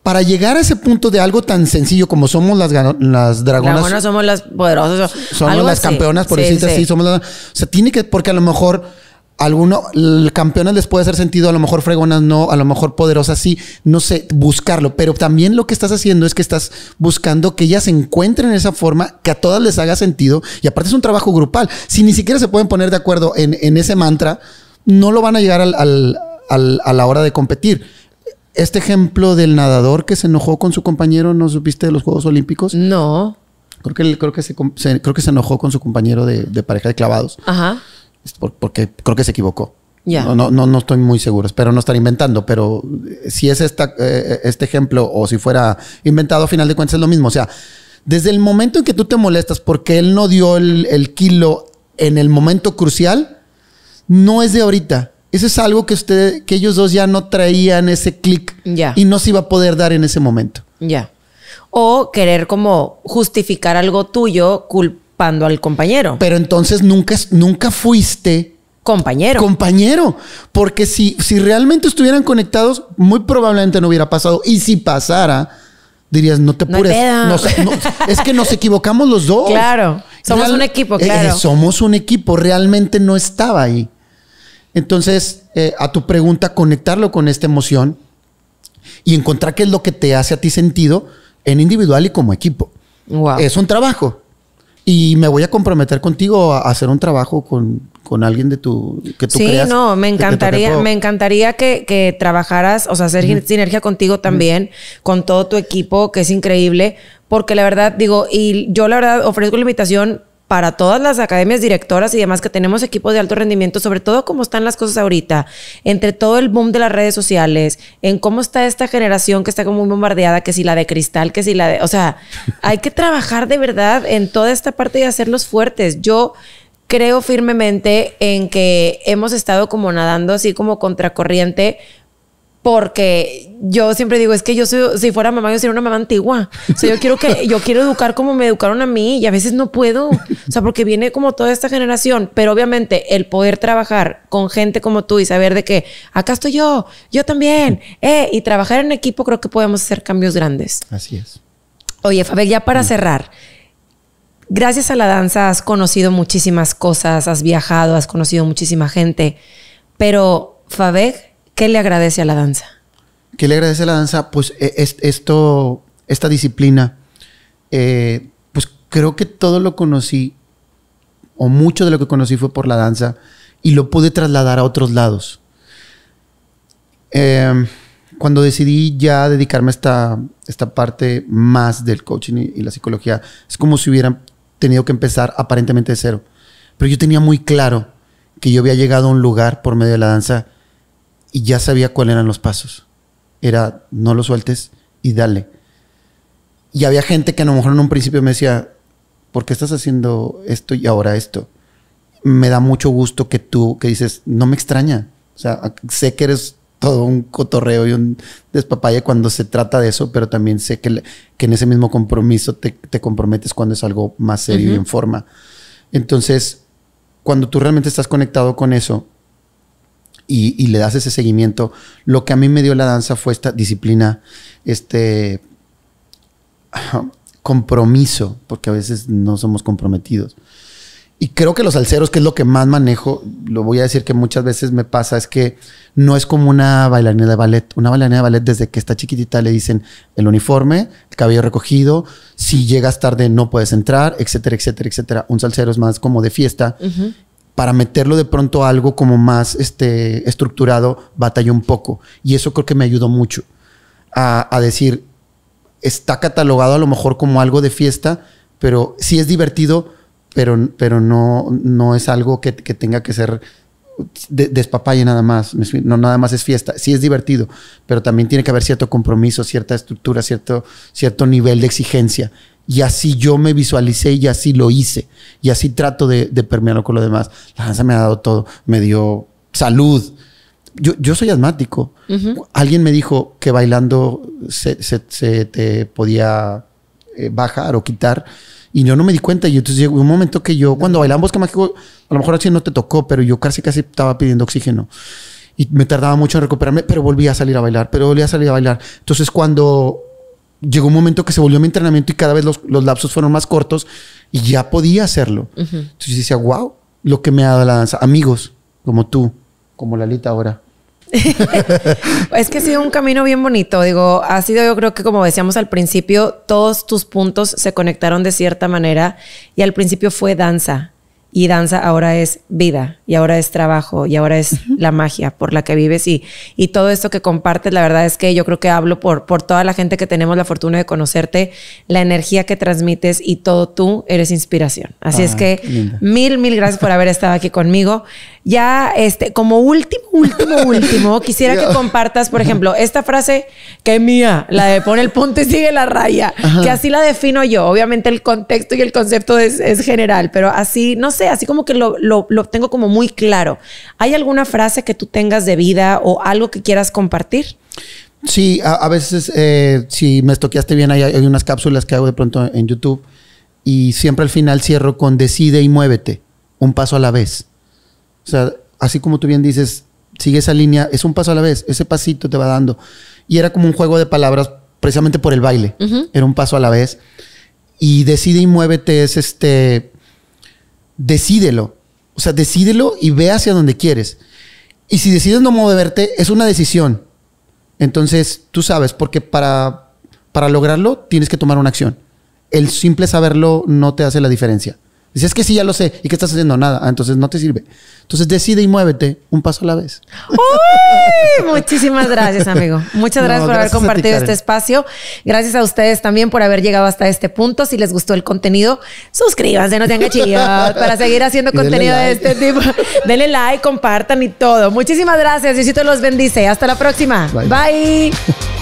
Speaker 2: para llegar a ese punto de algo tan sencillo como somos las, las dragonas. somos
Speaker 1: las poderosas. Somos las campeonas, por decirte así. Somos
Speaker 2: o sea, tiene que, porque a lo mejor alguno, campeones les puede hacer sentido, a lo mejor fregonas no, a lo mejor poderosas sí, no sé, buscarlo, pero también lo que estás haciendo es que estás buscando que ellas se encuentren en esa forma, que a todas les haga sentido, y aparte es un trabajo grupal, si ni siquiera se pueden poner de acuerdo en, ese mantra, no lo van a llegar al, a la hora de competir. Este ejemplo del nadador que se enojó con su compañero, ¿no supiste de los Juegos Olímpicos? No. Creo que, creo que, se, se, creo que se enojó con su compañero de, de pareja de clavados. Ajá porque creo que se equivocó. No, no, no, estoy muy seguro, espero no estar inventando, pero eh, si es esta, eh, eh, este ejemplo o si fuera inventado, a final de cuentas es lo mismo. O sea, desde el momento en que tú te molestas porque él no dio el, kilo en el momento crucial, no es de ahorita. Eso es algo que usted, que ellos dos ya no traían ese clic y no se iba a poder dar en ese momento.
Speaker 1: Ya. O querer como justificar algo tuyo, culpa al compañero. Pero entonces nunca, nunca fuiste compañero.
Speaker 2: Compañero. Porque si, si realmente estuvieran conectados, muy probablemente no hubiera pasado. Y si pasara, dirías, no te pures No, es que nos equivocamos los dos. Claro. Somos un equipo, eh, eh, claro. somos un equipo. Realmente no estaba ahí. Entonces, eh, a tu pregunta, conectarlo con esta emoción y encontrar qué es lo que te hace a ti sentido en individual y como equipo. Es un trabajo. Y me voy a comprometer contigo a hacer un trabajo con, con alguien de tu que tú sí, no, me encantaría, me
Speaker 1: encantaría que, que, trabajaras, o sea, hacer sinergia contigo también, con todo tu equipo, que es increíble, porque la verdad digo, y yo la verdad ofrezco la invitación para todas las academias directoras y demás que tenemos equipos de alto rendimiento, sobre todo como están las cosas ahorita, entre todo el boom de las redes sociales, en cómo está esta generación que está como muy bombardeada, que si la de cristal, que si la de... O sea, hay que trabajar de verdad en toda esta parte y hacerlos fuertes. Yo creo firmemente en que hemos estado como nadando así como contracorriente porque yo siempre digo, es que yo soy, si fuera mamá, yo sería una mamá antigua. O sea, yo quiero que, yo quiero educar como me educaron a mí y a veces no puedo. O sea, porque viene como toda esta generación, pero obviamente el poder trabajar con gente como tú y saber de que acá estoy yo, yo también, eh, y trabajar en equipo creo que podemos hacer cambios grandes. Así es. Oye, Fabel, ya para mm. cerrar, gracias a la danza has conocido muchísimas cosas, has viajado, has conocido muchísima gente, pero Fabeg ¿Qué le agradece a la danza? ¿Qué le agradece a la danza?
Speaker 2: Pues e, esto, esta disciplina, eh, pues creo que todo lo conocí, o mucho de lo que conocí fue por la danza, y lo pude trasladar a otros lados. Em, cuando decidí ya dedicarme a esta, esta parte más del coaching y, la psicología, es como si hubiera tenido que empezar aparentemente de cero. Pero yo tenía muy claro que yo había llegado a un lugar por medio de la danza y ya sabía cuáles eran los pasos. Era no lo sueltes y dale. Y había gente que a lo mejor en un principio me decía, ¿por qué estás haciendo esto y ahora esto? Me da mucho gusto que tú, que dices, no me extraña. O sea, sé que eres todo un cotorreo y un despapalle cuando se trata de eso, pero también sé que, en ese mismo compromiso te, comprometes cuando es algo más serio y en forma. Entonces, cuando tú realmente estás conectado con eso, y, le das ese seguimiento. Lo que a mí me dio la danza fue esta disciplina, este compromiso, porque a veces no somos comprometidos. Y creo que los alceros, que es lo que más manejo, lo voy a decir que muchas veces me pasa, es que no es como una bailarina de ballet. Una bailarina de ballet desde que está chiquitita le dicen el uniforme, el cabello recogido, si llegas tarde no puedes entrar, etcétera, etcétera, etcétera. Un salsero es más como de fiesta para meterlo de pronto a algo como más este, estructurado, batallé un poco. Y eso creo que me ayudó mucho a, decir, está catalogado a lo mejor como algo de fiesta, pero sí es divertido, pero, pero no, no es algo que, tenga que ser de, despapalle nada más. No nada más es fiesta. Sí es divertido, pero también tiene que haber cierto compromiso, cierta estructura, cierto, cierto nivel de exigencia. Y así yo me visualicé y así lo hice. Y así trato de, permearlo con lo demás. La danza me ha dado todo. Me dio salud. Yo, soy asmático. Alguien me dijo que bailando se, te podía eh, bajar o quitar. Y yo no me di cuenta. Y entonces llegó un momento que yo, cuando bailamos en Mágico, a lo mejor así no te tocó, pero yo casi casi estaba pidiendo oxígeno. Y me tardaba mucho en recuperarme, pero volví a salir a bailar, pero volví a salir a bailar. Entonces cuando llegó un momento que se volvió mi entrenamiento y cada vez los, lapsos fueron más cortos y ya podía hacerlo. Entonces yo decía, wow, lo que me ha dado la danza. Amigos como tú, como Lalita ahora.
Speaker 1: es que ha sido un camino bien bonito. Digo, ha sido, yo creo que como decíamos al principio, todos tus puntos se conectaron de cierta manera y al principio fue danza y danza ahora es vida y ahora es trabajo y ahora es la magia por la que vives y, y todo esto que compartes, la verdad es que yo creo que hablo por, por toda la gente que tenemos la fortuna de conocerte, la energía que transmites y todo tú eres inspiración. Así es ah, que mil, mil gracias por haber estado aquí conmigo. Ya, este, como último, último, último, quisiera que compartas, por ejemplo, esta frase que es mía, la de pone el punto y sigue la raya, que así la defino yo. Obviamente el contexto y el concepto es, es general, pero así, no sé así como que lo, tengo como muy claro. ¿Hay alguna frase que tú tengas de vida o algo que quieras compartir? Sí, a, veces,
Speaker 2: eh, si me estoqueaste bien, hay, hay, unas cápsulas que hago de pronto en YouTube y siempre al final cierro con decide y muévete, un paso a la vez. O sea, así como tú bien dices, sigue esa línea, es un paso a la vez, ese pasito te va dando. Y era como un juego de palabras precisamente por el baile, era un paso a la vez. Y decide y muévete es este, decídelo. O sea, decídelo y ve hacia donde quieres. Y si decides no moverte, es una decisión. Entonces, tú sabes, porque para, para lograrlo tienes que tomar una acción. El simple saberlo no te hace la diferencia. Si es que sí, ya lo sé. ¿Y que estás haciendo? Nada. Ah, entonces no te sirve. Entonces decide y muévete un paso a la vez.
Speaker 1: Muchísimas gracias, amigo. Muchas gracias por haber compartido este espacio. Gracias a ustedes también por haber llegado hasta este punto. Si les gustó el contenido, suscríbanse, no sean cachillos para seguir haciendo contenido de este tipo. Denle like, compartan y todo. Muchísimas gracias. Diosito los bendice. Hasta la próxima. Bye. Bye.